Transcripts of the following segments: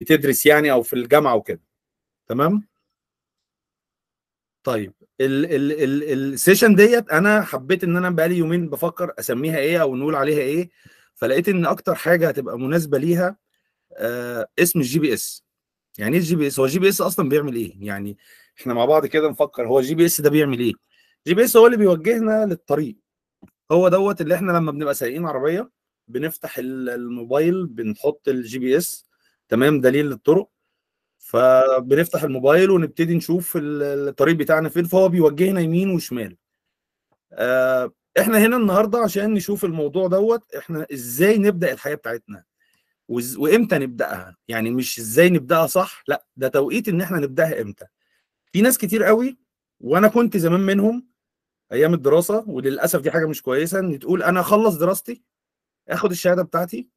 بتدرس يعني او في الجامعه وكده تمام طيب السيشن ديت انا حبيت ان انا بقالي يومين بفكر اسميها ايه او نقول عليها ايه فلقيت ان اكتر حاجه هتبقى مناسبه ليها آه اسم الجي بي اس يعني ايه الجي بي اس هو الجي بي اس اصلا بيعمل ايه يعني احنا مع بعض كده نفكر هو الجي بي اس ده بيعمل ايه الجي بي اس هو اللي بيوجهنا للطريق هو دوت اللي احنا لما بنبقى سايقين عربيه بنفتح الموبايل بنحط الجي بي اس تمام دليل الطرق فبنفتح الموبايل ونبتدي نشوف الطريق بتاعنا فين فهو بيوجهنا يمين وشمال آه احنا هنا النهارده عشان نشوف الموضوع دوت احنا ازاي نبدا الحياه بتاعتنا وامتى نبداها يعني مش ازاي نبداها صح لا ده توقيت ان احنا نبداها امتى في ناس كتير قوي وانا كنت زمان منهم ايام الدراسه وللاسف دي حاجه مش كويسه ان تقول انا اخلص دراستي اخد الشهاده بتاعتي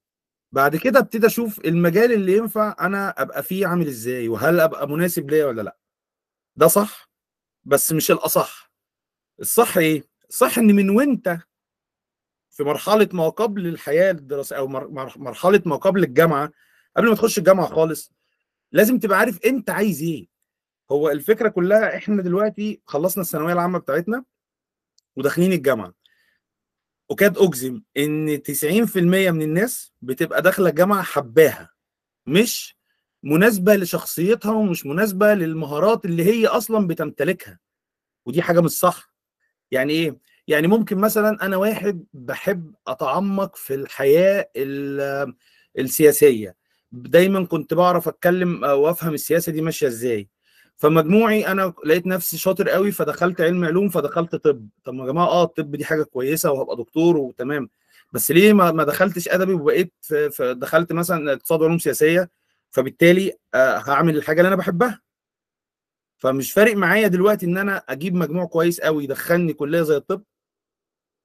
بعد كده ابتدي اشوف المجال اللي ينفع انا ابقى فيه عامل ازاي وهل ابقى مناسب ليا ولا لا ده صح بس مش الاصح الصح ايه صح ان من وانت في مرحله ما قبل الحياه الدراسيه او مرحله ما قبل الجامعه قبل ما تخش الجامعه خالص لازم تبقى عارف انت عايز ايه هو الفكره كلها احنا دلوقتي خلصنا الثانويه العامه بتاعتنا وداخلين الجامعه اكاد اجزم ان 90% من الناس بتبقى داخله الجامعه حباها مش مناسبه لشخصيتها ومش مناسبه للمهارات اللي هي اصلا بتمتلكها ودي حاجه مش صح يعني ايه يعني ممكن مثلا انا واحد بحب اتعمق في الحياه السياسيه دايما كنت بعرف اتكلم وافهم السياسه دي ماشيه ازاي فمجموعي انا لقيت نفسي شاطر قوي فدخلت علم علوم فدخلت طب طب يا جماعه اه الطب دي حاجه كويسه وهبقى دكتور وتمام بس ليه ما دخلتش ادبي وبقيت دخلت مثلا اقتصاد وعلوم سياسيه فبالتالي آه، هعمل الحاجه اللي انا بحبها فمش فارق معايا دلوقتي ان انا اجيب مجموع كويس قوي يدخلني كليه زي الطب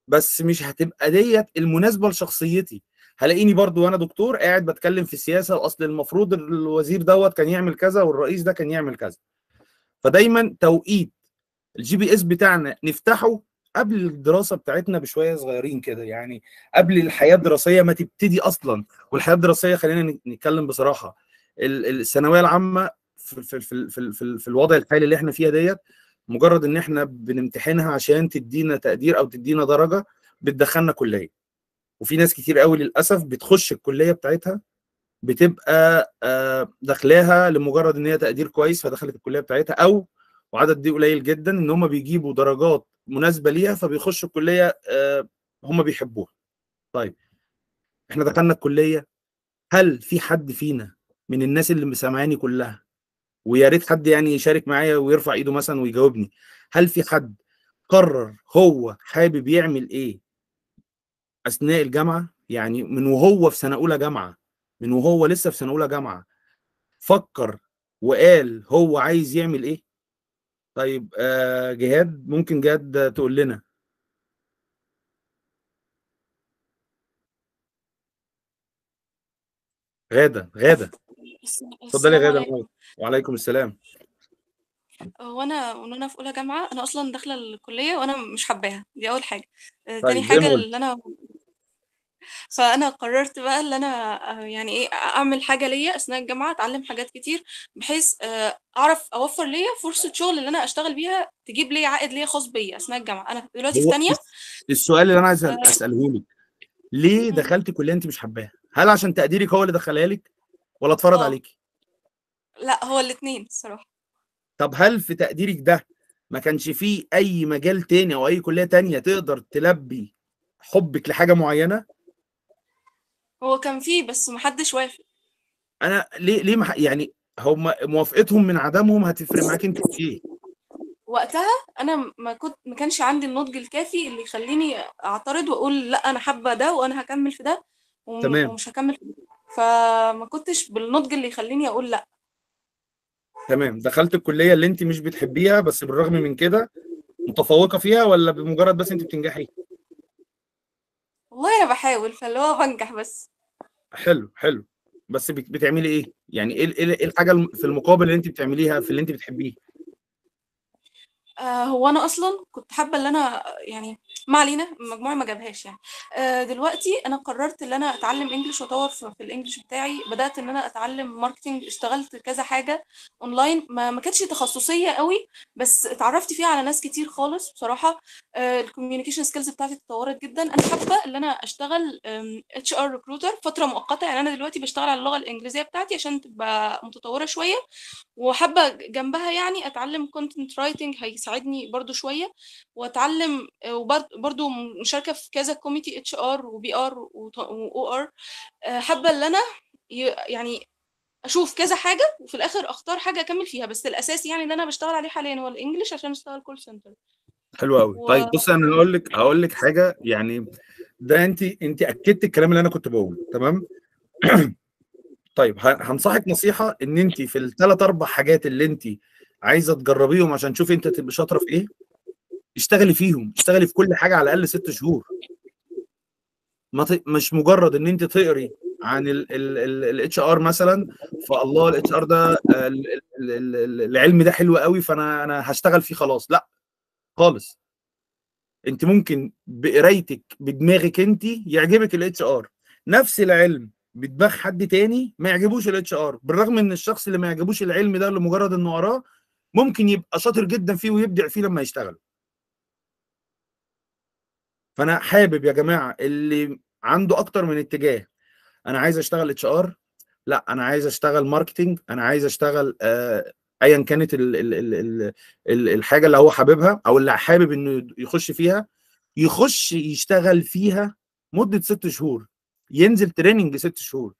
بس مش هتبقى ديت المناسبه لشخصيتي هلاقيني برضو وانا دكتور قاعد بتكلم في السياسه واصل المفروض الوزير دوت كان يعمل كذا والرئيس ده كان يعمل كذا فدايما توقيت الجي بي اس بتاعنا نفتحه قبل الدراسه بتاعتنا بشويه صغيرين كده يعني قبل الحياه الدراسيه ما تبتدي اصلا والحياه الدراسيه خلينا نتكلم بصراحه الثانويه العامه في في في في, في, في الوضع الحالي اللي احنا فيها ديت مجرد ان احنا بنمتحنها عشان تدينا تقدير او تدينا درجه بتدخلنا كليه وفي ناس كتير قوي للاسف بتخش الكليه بتاعتها بتبقى آه، داخلاها لمجرد ان هي تقدير كويس فدخلت الكليه بتاعتها او وعدد دي قليل جدا ان هم بيجيبوا درجات مناسبه ليها فبيخشوا الكليه آه، هم بيحبوها. طيب احنا دخلنا الكليه هل في حد فينا من الناس اللي سامعاني كلها ويا ريت حد يعني يشارك معايا ويرفع ايده مثلا ويجاوبني هل في حد قرر هو حابب يعمل ايه اثناء الجامعه يعني من وهو في سنه اولى جامعه من وهو لسه في سنه اولى جامعه فكر وقال هو عايز يعمل ايه طيب آه جهاد ممكن جهاد تقول لنا غاده غاده اتفضلي يا غاده وعليكم السلام وانا وانا في اولى جامعه انا اصلا داخله الكليه وانا مش حباها دي اول حاجه آه، تاني طيب حاجه اللي انا فانا قررت بقى ان انا آه، يعني ايه اعمل حاجه ليا اثناء الجامعه اتعلم حاجات كتير بحيث آه، اعرف اوفر ليا فرصه شغل اللي انا اشتغل بيها تجيب لي عائد ليا خاص بيا اثناء الجامعه انا دلوقتي في ثانيه السؤال اللي انا عايز آه. اساله لك ليه دخلت كليه انت مش حباها هل عشان تقديرك هو اللي دخلها لك ولا اتفرض عليكي لا هو الاثنين الصراحه طب هل في تقديرك ده ما كانش فيه اي مجال تاني او اي كليه تانية تقدر تلبي حبك لحاجه معينه هو كان فيه بس محدش وافق انا ليه ليه مح... يعني هم موافقتهم من عدمهم هتفرق معاك انت في ايه وقتها انا ما كنت ما كانش عندي النضج الكافي اللي يخليني اعترض واقول لا انا حابه ده وانا هكمل في ده وم... تمام. ومش هكمل في ده فما كنتش بالنضج اللي يخليني اقول لا تمام دخلت الكليه اللي انت مش بتحبيها بس بالرغم من كده متفوقه فيها ولا بمجرد بس انت بتنجحي والله انا بحاول فاللي هو بنجح بس حلو حلو بس بتعملي ايه يعني ايه, إيه, إيه الحاجه في المقابل اللي انت بتعمليها في اللي انت بتحبيه آه، هو انا اصلا كنت حابه ان انا يعني ما علينا مجموعي ما جابهاش يعني آه، دلوقتي انا قررت ان انا اتعلم انجلش واطور في الانجلش بتاعي بدات ان انا اتعلم ماركتنج اشتغلت كذا حاجه اونلاين ما, ما كانتش تخصصيه قوي بس اتعرفت فيها على ناس كتير خالص بصراحه آه، الكوميونيكيشن سكيلز بتاعتي اتطورت جدا انا حابه ان انا اشتغل اتش ار ريكروتر فتره مؤقته يعني انا دلوقتي بشتغل على اللغه الانجليزيه بتاعتي عشان تبقى متطوره شويه وحابه جنبها يعني اتعلم كونتنت رايتنج هيساعدني تساعدني برضو شويه واتعلم آه، وبرضو مشاركه في كذا كوميتي اتش ار وبي ار واو ار حابه ان انا يعني اشوف كذا حاجه وفي الاخر اختار حاجه اكمل فيها بس الاساس يعني اللي انا بشتغل عليه حاليا هو الانجليش عشان اشتغل كول سنتر حلو قوي و... طيب بص انا هقول لك هقول لك حاجه يعني ده انت انت اكدت الكلام اللي انا كنت بقوله تمام طيب هنصحك نصيحه ان انت في الثلاث اربع حاجات اللي انت عايزه تجربيهم عشان تشوفي انت تبقى شاطره في ايه اشتغلي فيهم اشتغلي في كل حاجه على الاقل ست شهور ما ت... مش مجرد ان انت تقري عن الاتش ار مثلا فالله الاتش ار ده العلم ده حلو قوي فانا انا هشتغل فيه خلاص لا خالص انت ممكن بقرايتك بدماغك انت يعجبك الاتش ار نفس العلم بدماغ حد تاني ما يعجبوش الاتش ار بالرغم ان الشخص اللي ما يعجبوش العلم ده لمجرد انه قراه ممكن يبقى شاطر جدا فيه ويبدع فيه لما يشتغل فانا حابب يا جماعه اللي عنده اكتر من اتجاه انا عايز اشتغل اتش ار لا انا عايز اشتغل ماركتنج انا عايز اشتغل آه، ايا كانت الـ الـ الـ الـ الـ الحاجه اللي هو حاببها او اللي حابب انه يخش فيها يخش يشتغل فيها مده ست شهور ينزل تريننج ست شهور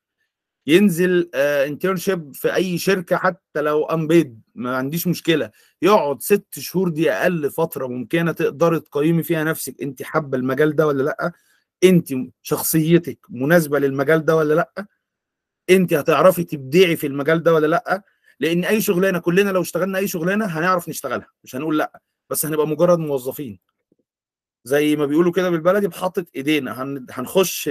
ينزل انترنشيب آه، في اي شركه حتى لو انبيد ما عنديش مشكله يقعد ست شهور دي اقل فتره ممكنه تقدري تقيمي فيها نفسك انت حابه المجال ده ولا لا انت شخصيتك مناسبه للمجال ده ولا لا انت هتعرفي تبدعي في المجال ده ولا لا لان اي شغلانه كلنا لو اشتغلنا اي شغلانه هنعرف نشتغلها مش هنقول لا بس هنبقى مجرد موظفين زي ما بيقولوا كده بالبلدي بحطة ايدينا هنخش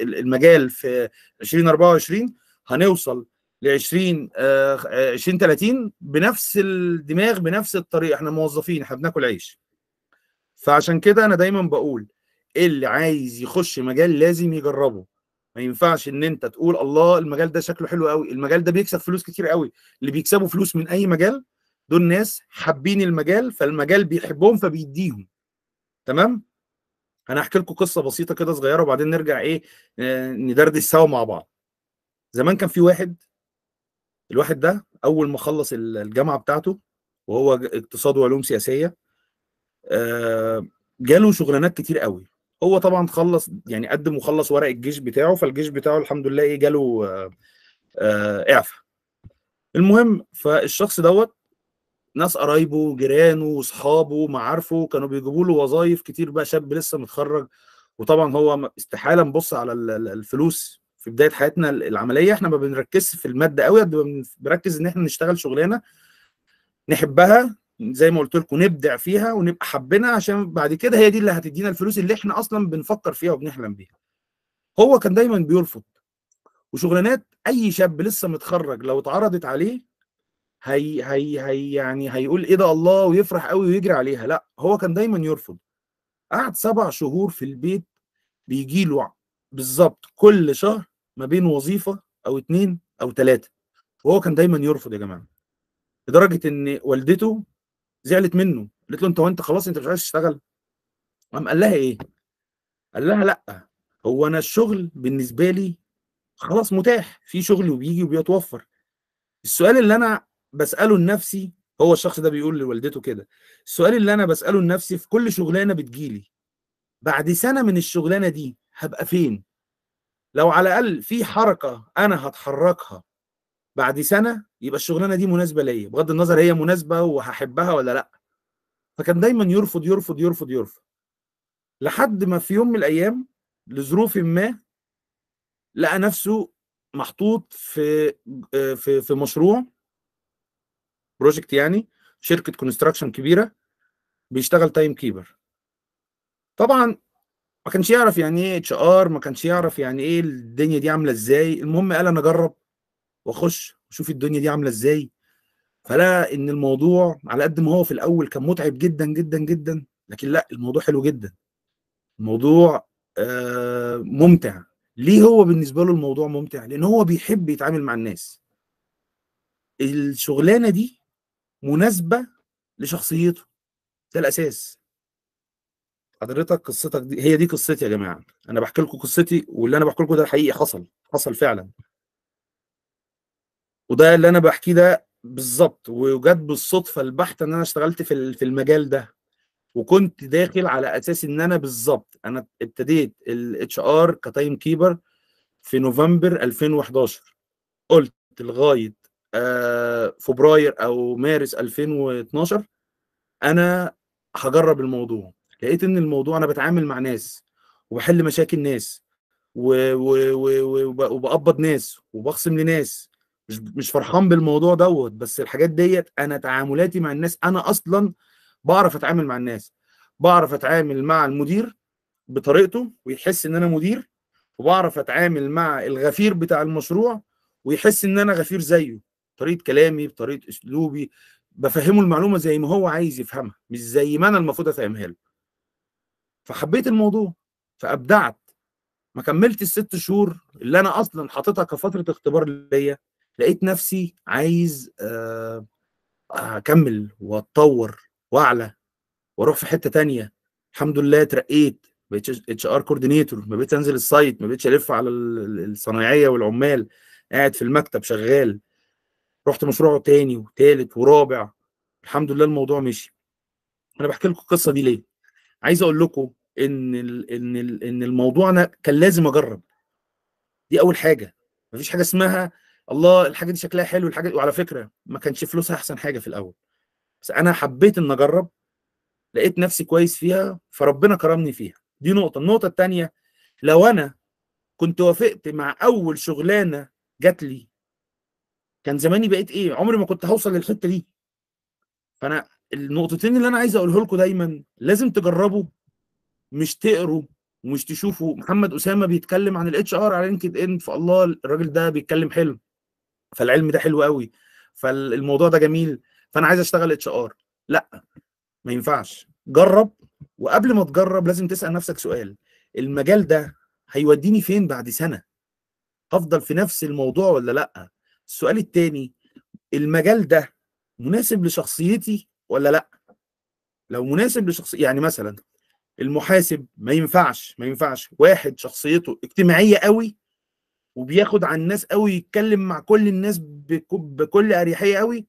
المجال في 2024 هنوصل ل 20 20 30 بنفس الدماغ بنفس الطريقه احنا موظفين احنا بناكل عيش فعشان كده انا دايما بقول اللي عايز يخش مجال لازم يجربه ما ينفعش ان انت تقول الله المجال ده شكله حلو قوي المجال ده بيكسب فلوس كتير قوي اللي بيكسبوا فلوس من اي مجال دول ناس حابين المجال فالمجال بيحبهم فبيديهم تمام انا هحكي لكم قصه بسيطه كده صغيره وبعدين نرجع ايه آه، ندردش سوا مع بعض زمان كان في واحد الواحد ده اول ما خلص الجامعه بتاعته وهو اقتصاد وعلوم سياسيه آه، جاله شغلانات كتير قوي هو طبعا خلص يعني قدم وخلص ورق الجيش بتاعه فالجيش بتاعه الحمد لله ايه جاله آه، اعفاء المهم فالشخص دوت ناس قرايبه جيرانه واصحابه ومعارفه كانوا بيجيبوا له وظايف كتير بقى شاب لسه متخرج وطبعا هو استحاله نبص على الفلوس في بدايه حياتنا العمليه احنا ما بنركزش في الماده قوي قد بنركز ان احنا نشتغل شغلانه نحبها زي ما قلت لكم نبدع فيها ونبقى حبنا عشان بعد كده هي دي اللي هتدينا الفلوس اللي احنا اصلا بنفكر فيها وبنحلم بيها هو كان دايما بيرفض وشغلانات اي شاب لسه متخرج لو اتعرضت عليه هي هي هي يعني هيقول ايه ده الله ويفرح قوي ويجري عليها لا هو كان دايما يرفض قعد سبع شهور في البيت بيجي له بالظبط كل شهر ما بين وظيفه او اتنين او ثلاثه وهو كان دايما يرفض يا جماعه لدرجه ان والدته زعلت منه قالت له انت وانت خلاص انت مش عايز تشتغل قام قال لها ايه قال لها لا هو انا الشغل بالنسبه لي خلاص متاح في شغل وبيجي وبيتوفر السؤال اللي انا بساله لنفسي هو الشخص ده بيقول لوالدته كده السؤال اللي انا بساله لنفسي في كل شغلانه بتجيلي بعد سنه من الشغلانه دي هبقى فين لو على الاقل في حركه انا هتحركها بعد سنه يبقى الشغلانه دي مناسبه ليا بغض النظر هي مناسبه وهحبها ولا لا فكان دايما يرفض يرفض يرفض يرفض لحد ما في يوم من الايام لظروف ما لقى نفسه محطوط في آه، في في مشروع بروجكت يعني شركه كونستراكشن كبيره بيشتغل تايم كيبر طبعا ما كانش يعرف يعني ايه اتش ار ما كانش يعرف يعني ايه الدنيا دي عامله ازاي المهم قال انا اجرب واخش واشوف الدنيا دي عامله ازاي فلا ان الموضوع على قد ما هو في الاول كان متعب جدا جدا جدا لكن لا الموضوع حلو جدا الموضوع آه ممتع ليه هو بالنسبه له الموضوع ممتع لان هو بيحب يتعامل مع الناس الشغلانه دي مناسبه لشخصيته ده الاساس حضرتك قصتك دي هي دي قصتي يا جماعه انا بحكي لكم قصتي واللي انا بحكي لكم ده حقيقي حصل حصل فعلا وده اللي انا بحكيه ده بالظبط وجت بالصدفه البحته ان انا اشتغلت في في المجال ده وكنت داخل على اساس ان انا بالظبط انا ابتديت الاتش ار كتايم كيبر في نوفمبر 2011 قلت لغايه آه، فبراير او مارس 2012 انا هجرب الموضوع لقيت ان الموضوع انا بتعامل مع ناس وبحل مشاكل ناس و... و... و... وبقبض ناس وبخصم لناس مش مش فرحان بالموضوع دوت بس الحاجات ديت انا تعاملاتي مع الناس انا اصلا بعرف اتعامل مع الناس بعرف اتعامل مع المدير بطريقته ويحس ان انا مدير وبعرف اتعامل مع الغفير بتاع المشروع ويحس ان انا غفير زيه بطريقه كلامي بطريقه اسلوبي بفهمه المعلومه زي ما هو عايز يفهمها مش زي ما انا المفروض افهمها له فحبيت الموضوع فابدعت ما كملت الست شهور اللي انا اصلا حاططها كفتره اختبار ليا لقيت نفسي عايز آه، آه، اكمل واتطور واعلى واروح في حته تانية الحمد لله ترقيت بقيت اتش ار كوردينيتور ما بقيتش انزل السايت ما بقيتش الف على الصنايعيه والعمال قاعد في المكتب شغال رحت مشروعه تاني وتالت ورابع الحمد لله الموضوع مشي انا بحكي لكم القصه دي ليه عايز اقول لكم ان الـ ان الـ ان الموضوع انا كان لازم اجرب دي اول حاجه مفيش حاجه اسمها الله الحاجه دي شكلها حلو الحاجه وعلى فكره ما كانش فلوسها احسن حاجه في الاول بس انا حبيت ان اجرب لقيت نفسي كويس فيها فربنا كرمني فيها دي نقطه النقطه الثانيه لو انا كنت وافقت مع اول شغلانه جات لي كان زماني بقيت ايه عمري ما كنت هوصل للحته دي فانا النقطتين اللي انا عايز اقوله لكم دايما لازم تجربوا مش تقروا ومش تشوفوا محمد اسامه بيتكلم عن الاتش ار على لينكد ان فالله الراجل ده بيتكلم حلو فالعلم ده حلو قوي فالموضوع ده جميل فانا عايز اشتغل اتش ار لا ما ينفعش جرب وقبل ما تجرب لازم تسال نفسك سؤال المجال ده هيوديني فين بعد سنه هفضل في نفس الموضوع ولا لا السؤال الثاني المجال ده مناسب لشخصيتي ولا لا لو مناسب لشخص يعني مثلا المحاسب ما ينفعش ما ينفعش واحد شخصيته اجتماعيه قوي وبياخد على الناس قوي يتكلم مع كل الناس بكل اريحيه قوي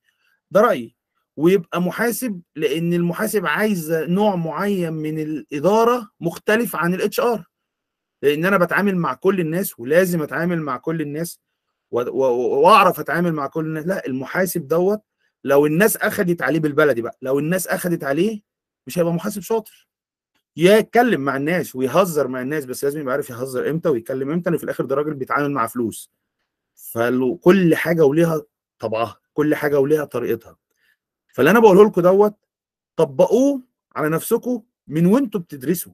ده رايي ويبقى محاسب لان المحاسب عايز نوع معين من الاداره مختلف عن الاتش ار لان انا بتعامل مع كل الناس ولازم اتعامل مع كل الناس واعرف اتعامل مع كل الناس لا المحاسب دوت لو الناس اخذت عليه بالبلدي بقى لو الناس اخذت عليه مش هيبقى محاسب شاطر يا يتكلم مع الناس ويهزر مع الناس بس لازم يبقى عارف يهزر امتى ويتكلم امتى لان في الاخر ده راجل بيتعامل مع فلوس فكل حاجه وليها طبعها كل حاجه وليها طريقتها فاللي انا بقوله لكم دوت طبقوه على نفسكم من وانتوا بتدرسوا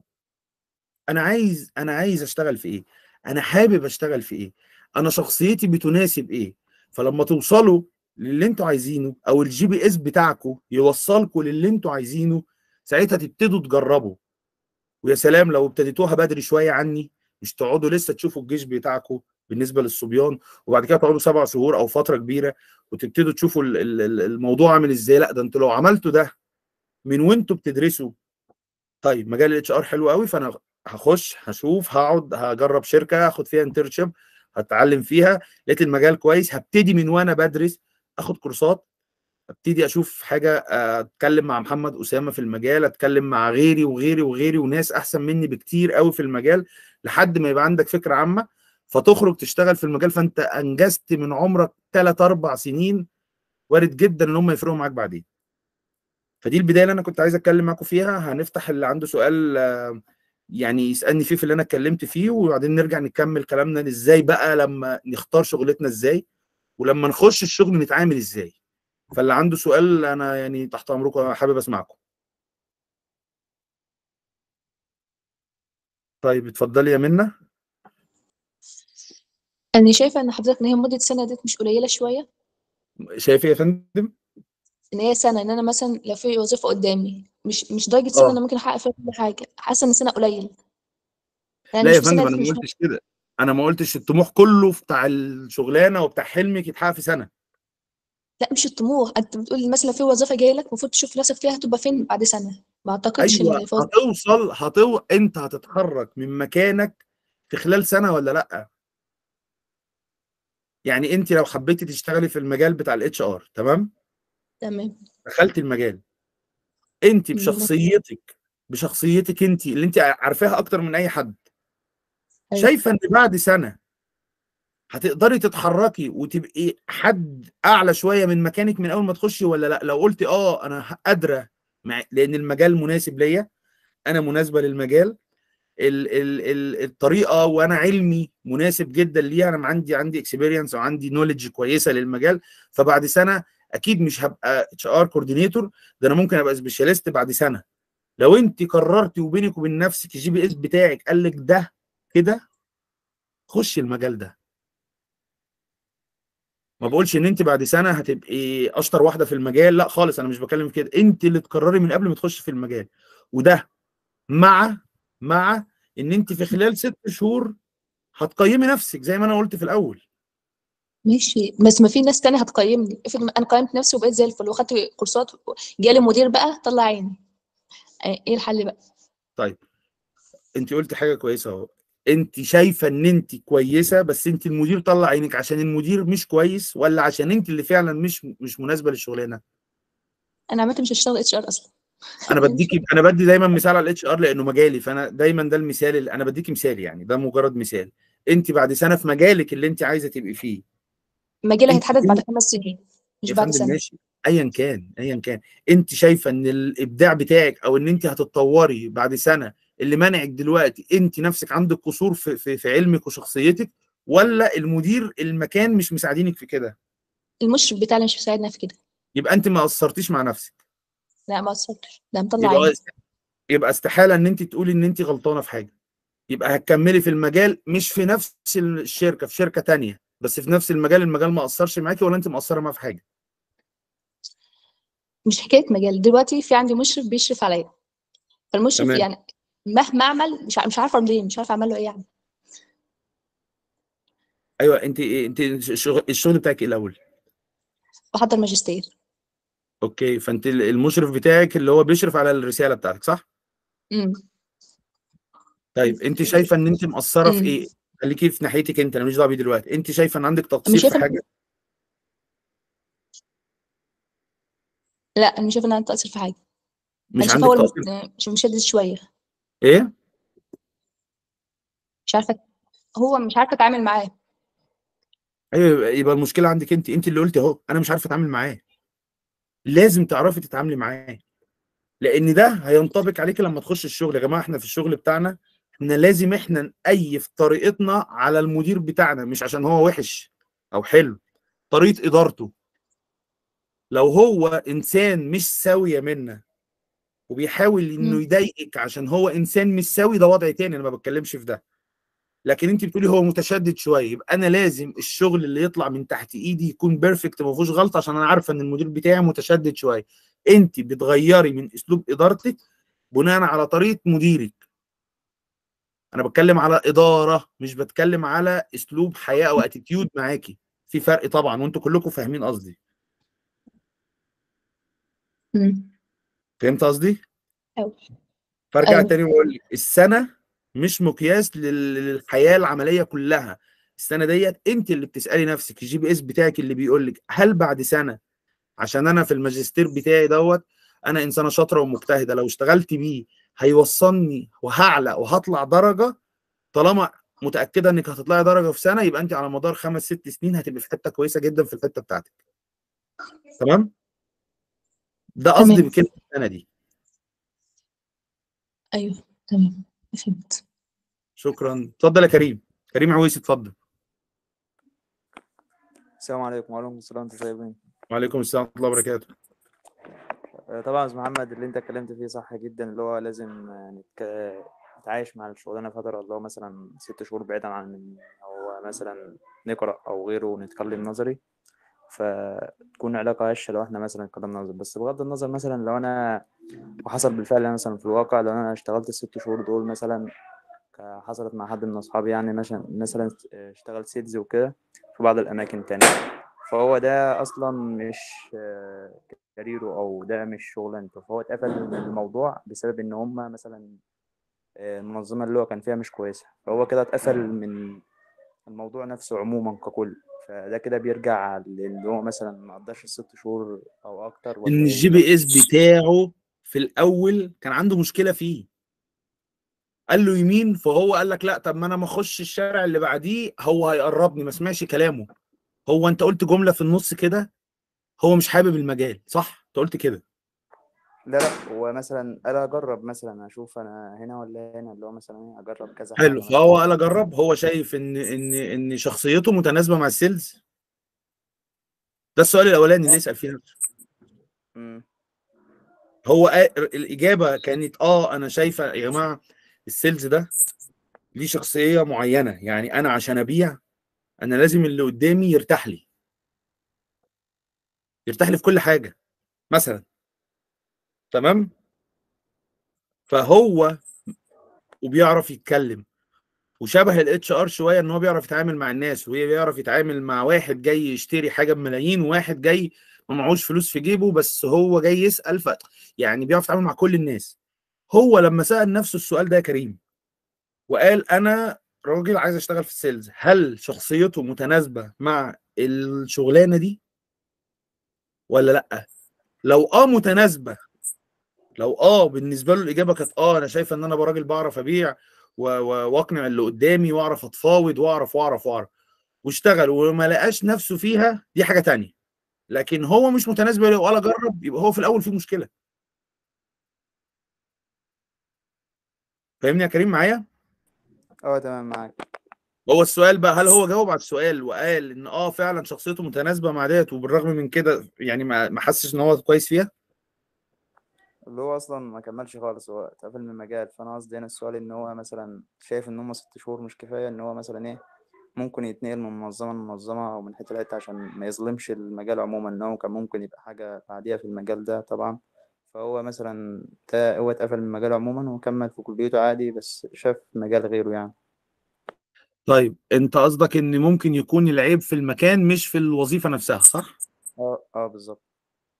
انا عايز انا عايز اشتغل في ايه انا حابب اشتغل في ايه انا شخصيتي بتناسب ايه فلما توصلوا للي انتوا عايزينه او الجي بي اس بتاعكم يوصلكم للي انتوا عايزينه ساعتها تبتدوا تجربوا ويا سلام لو ابتديتوها بدري شويه عني مش تقعدوا لسه تشوفوا الجيش بتاعكم بالنسبه للصبيان وبعد كده تقعدوا سبع شهور او فتره كبيره وتبتدوا تشوفوا الموضوع عامل ازاي لا ده انتوا لو عملتوا ده من وانتوا بتدرسوا طيب مجال الاتش ار حلو قوي فانا هخش هشوف هقعد هجرب شركه هاخد فيها انترشيب هتعلم فيها لقيت المجال كويس هبتدي من وانا بدرس اخد كورسات ابتدي اشوف حاجه اتكلم مع محمد اسامه في المجال اتكلم مع غيري وغيري وغيري وناس احسن مني بكتير قوي في المجال لحد ما يبقى عندك فكره عامه فتخرج تشتغل في المجال فانت انجزت من عمرك ثلاث اربع سنين وارد جدا ان هم يفرقوا معاك بعدين فدي البدايه اللي انا كنت عايز اتكلم معاكم فيها هنفتح اللي عنده سؤال آه، يعني يسالني فيه في اللي انا اتكلمت فيه وبعدين نرجع نكمل كلامنا ازاي بقى لما نختار شغلتنا ازاي ولما نخش الشغل نتعامل ازاي فاللي عنده سؤال انا يعني تحت امركم حابب اسمعكم طيب اتفضلي يا منى انا شايفه ان حضرتك ان هي مده سنه ديت مش قليله شويه شايف إيه يا فندم ان هي سنه ان انا مثلا لو في وظيفه قدامي مش مش درجه سنه آه. انا ممكن احقق فيها كل حاجه حاسه ان سنه قليل يعني لا يا فندم انا ما قلتش كده انا ما قلتش الطموح كله بتاع الشغلانه وبتاع حلمك يتحقق في سنه لا مش الطموح انت بتقول مثلا في وظيفه جايه لك المفروض تشوف نفسك فيها هتبقى فين بعد سنه ما اعتقدش ايوه ان في هتوصل هتو انت هتتحرك من مكانك في خلال سنه ولا لا يعني انت لو حبيتي تشتغلي في المجال بتاع الاتش ار تمام تمام دخلت المجال انت بشخصيتك بشخصيتك انت اللي انت عارفاها اكتر من اي حد أيوة. شايفه ان بعد سنه هتقدري تتحركي وتبقي حد اعلى شويه من مكانك من اول ما تخشي ولا لا لو قلت اه انا قادره لان المجال مناسب ليا انا مناسبه للمجال ال ال ال الطريقه وانا علمي مناسب جدا ليها انا عندي عندي اكسبيرينس وعندي نولج كويسه للمجال فبعد سنه اكيد مش هبقى اتش ار كوردينيتور ده انا ممكن ابقى سبيشاليست بعد سنه لو انت قررتي وبينك وبين نفسك الجي بي اس بتاعك قال لك ده كده خش المجال ده ما بقولش ان انت بعد سنه هتبقي اشطر واحده في المجال لا خالص انا مش بكلم في كده انت اللي تقرري من قبل ما تخشي في المجال وده مع مع ان انت في خلال ست شهور هتقيمي نفسك زي ما انا قلت في الاول ماشي بس ما في ناس تانية هتقيمني افرض انا قيمت نفسي وبقيت زي الفل واخدت كورسات جالي مدير بقى طلع عيني آه، ايه الحل بقى طيب انت قلت حاجه كويسه اهو انت شايفه ان انت كويسه بس انت المدير طلع عينك عشان المدير مش كويس ولا عشان انت اللي فعلا مش مش مناسبه للشغلانه انا عملت مش هشتغل اتش ار اصلا انا بديكي انا بدي دايما مثال على الاتش ار لانه مجالي فانا دايما ده المثال اللي انا بديكي مثال يعني ده مجرد مثال انت بعد سنه في مجالك اللي انت عايزه تبقي فيه مجالها هيتحدد بعد خمس سنين مش بعد سنه ماشي ايا كان ايا كان انت شايفه ان الابداع بتاعك او ان انت هتتطوري بعد سنه اللي مانعك دلوقتي انت نفسك عندك قصور في, في, في علمك وشخصيتك ولا المدير المكان مش مساعدينك في كده المشرف بتاعنا مش مساعدنا في كده يبقى انت ما قصرتيش مع نفسك لا ما قصرتش ده مطلع يبقى, يبقى استحاله ان انت تقولي ان انت غلطانه في حاجه يبقى هتكملي في المجال مش في نفس الشركه في شركه تانية بس في نفس المجال المجال ما اثرش معاكي ولا انت مقصره معاه في حاجه مش حكايه مجال دلوقتي في عندي مشرف بيشرف عليا فالمشرف تمام. يعني مهما اعمل مش مش عارفه اعمل ايه مش عارفه اعمل له ايه يعني ايوه انت انت الشغل بتاعك ايه الاول بحضر ماجستير اوكي فانت المشرف بتاعك اللي هو بيشرف على الرساله بتاعتك صح امم طيب انت شايفه ان انت مقصره في ايه خليكي في ناحيتك انت انا ماليش دعوه بيه دلوقتي انت شايفه ان عندك تقصير مش في شايفة حاجه لا أنا مش شايفة إن عندي تقصير في حاجة مش أنا عندك هو تقصير مش مشدد شوية ايه مش عارفة هو مش عارفة أتعامل معاه ايوه يبقى المشكله عندك انت انت اللي قلتي اهو انا مش عارفه اتعامل معاه لازم تعرفي تتعاملي معاه لان ده هينطبق عليك لما تخش الشغل يا جماعه احنا في الشغل بتاعنا احنا لازم احنا نقيف طريقتنا على المدير بتاعنا مش عشان هو وحش او حلو طريقه ادارته لو هو انسان مش سويه منا وبيحاول انه يضايقك عشان هو انسان مش سوي ده وضع تاني انا ما بتكلمش في ده لكن انت بتقولي هو متشدد شويه يبقى انا لازم الشغل اللي يطلع من تحت ايدي يكون بيرفكت ما فيهوش غلطه عشان انا عارفه ان المدير بتاعي متشدد شويه انت بتغيري من اسلوب ادارتك بناء على طريقه مديرك انا بتكلم على اداره مش بتكلم على اسلوب حياه او اتيتيود معاكي في فرق طبعا وانتوا كلكم فاهمين قصدي فهمت قصدي فارجع تاني واقول لك السنه مش مقياس للحياه العمليه كلها السنه ديت انت اللي بتسالي نفسك الجي بي اس بتاعك اللي بيقول لك هل بعد سنه عشان انا في الماجستير بتاعي دوت انا انسانه شاطره ومجتهده لو اشتغلت بيه هيوصلني وهعلى وهطلع درجه طالما متاكده انك هتطلعي درجه في سنه يبقى انت على مدار خمس ست سنين هتبقي في حته كويسه جدا في الحته بتاعتك تمام ده قصدي بكلمه السنه دي ايوه تمام فهمت شكرا اتفضل يا كريم كريم عويس اتفضل السلام عليكم وعليكم السلام انتوا وعليكم السلام ورحمه الله وبركاته آه، طبعا استاذ محمد اللي انت اتكلمت فيه صح جدا اللي هو لازم آه، آه، نتعايش مع الشغلانه فتره اللي هو مثلا ست شهور بعيدا عن او مثلا نقرا او غيره ونتكلم نظري فتكون علاقه هشه لو احنا مثلا اتكلمنا نظري بس بغض النظر مثلا لو انا وحصل بالفعل يعني مثلا في الواقع لو انا اشتغلت الست شهور دول مثلا حصلت مع حد من اصحابي يعني مثلا مثلا اشتغل سيلز وكده في بعض الاماكن تانية فهو ده اصلا مش كاريره او ده مش شغلانته فهو اتقفل من الموضوع بسبب ان هم مثلا آه، المنظمه اللي هو كان فيها مش كويسه فهو كده اتقفل من الموضوع نفسه عموما ككل فده كده بيرجع اللي هو مثلا ما قضاش الست شهور او اكتر ان إيه الجي بي اس بتاعه في الاول كان عنده مشكله فيه قال له يمين فهو قال لك لا طب ما انا ما اخش الشارع اللي بعديه هو هيقربني ما سمعش كلامه هو انت قلت جمله في النص كده هو مش حابب المجال صح انت قلت كده لا لا هو مثلا قال اجرب مثلا اشوف انا هنا ولا هنا اللي هو مثلا إيه، اجرب كذا حلو فهو قال اجرب هو شايف ان ان ان شخصيته متناسبه مع السيلز ده السؤال الاولاني اللي يسال فيه نفسه هو الاجابه كانت اه انا شايفه يا جماعه السيلز ده ليه شخصيه معينه يعني انا عشان ابيع انا لازم اللي قدامي يرتاح لي يرتاح لي في كل حاجه مثلا تمام فهو وبيعرف يتكلم وشبه الاتش ار شويه ان هو بيعرف يتعامل مع الناس وبيعرف يتعامل مع واحد جاي يشتري حاجه بملايين وواحد جاي ما معهوش فلوس في جيبه بس هو جاي يسال ف يعني بيعرف يتعامل مع كل الناس هو لما سال نفسه السؤال ده يا كريم وقال انا راجل عايز يشتغل في السيلز هل شخصيته متناسبه مع الشغلانه دي ولا لا لو اه متناسبه لو اه بالنسبه له الاجابه كانت اه انا شايفه ان انا راجل بعرف ابيع واقنع اللي قدامي واعرف اتفاوض واعرف واعرف واعرف واشتغل وما لقاش نفسه فيها دي حاجه تانية لكن هو مش متناسب ولا جرب يبقى هو في الاول في مشكله فاهمني يا كريم معايا اه تمام معاك هو السؤال بقى هل هو جاوب على السؤال وقال ان اه فعلا شخصيته متناسبه مع ديت وبالرغم من كده يعني ما حسش ان هو كويس فيها اللي هو اصلا ما كملش خالص هو اتقفل من المجال فانا قصدي هنا يعني السؤال ان هو مثلا شايف ان هم ست شهور مش كفايه ان هو مثلا ايه ممكن يتنقل من منظمه لمنظمه او من حته لحته عشان ما يظلمش المجال عموما ان هو كان ممكن يبقى حاجه بعديها في المجال ده طبعا فهو مثلا هو اتقفل من مجاله عموما وكمل في كليته عادي بس شاف مجال غيره يعني طيب انت قصدك ان ممكن يكون العيب في المكان مش في الوظيفة نفسها صح؟ اه اه بالظبط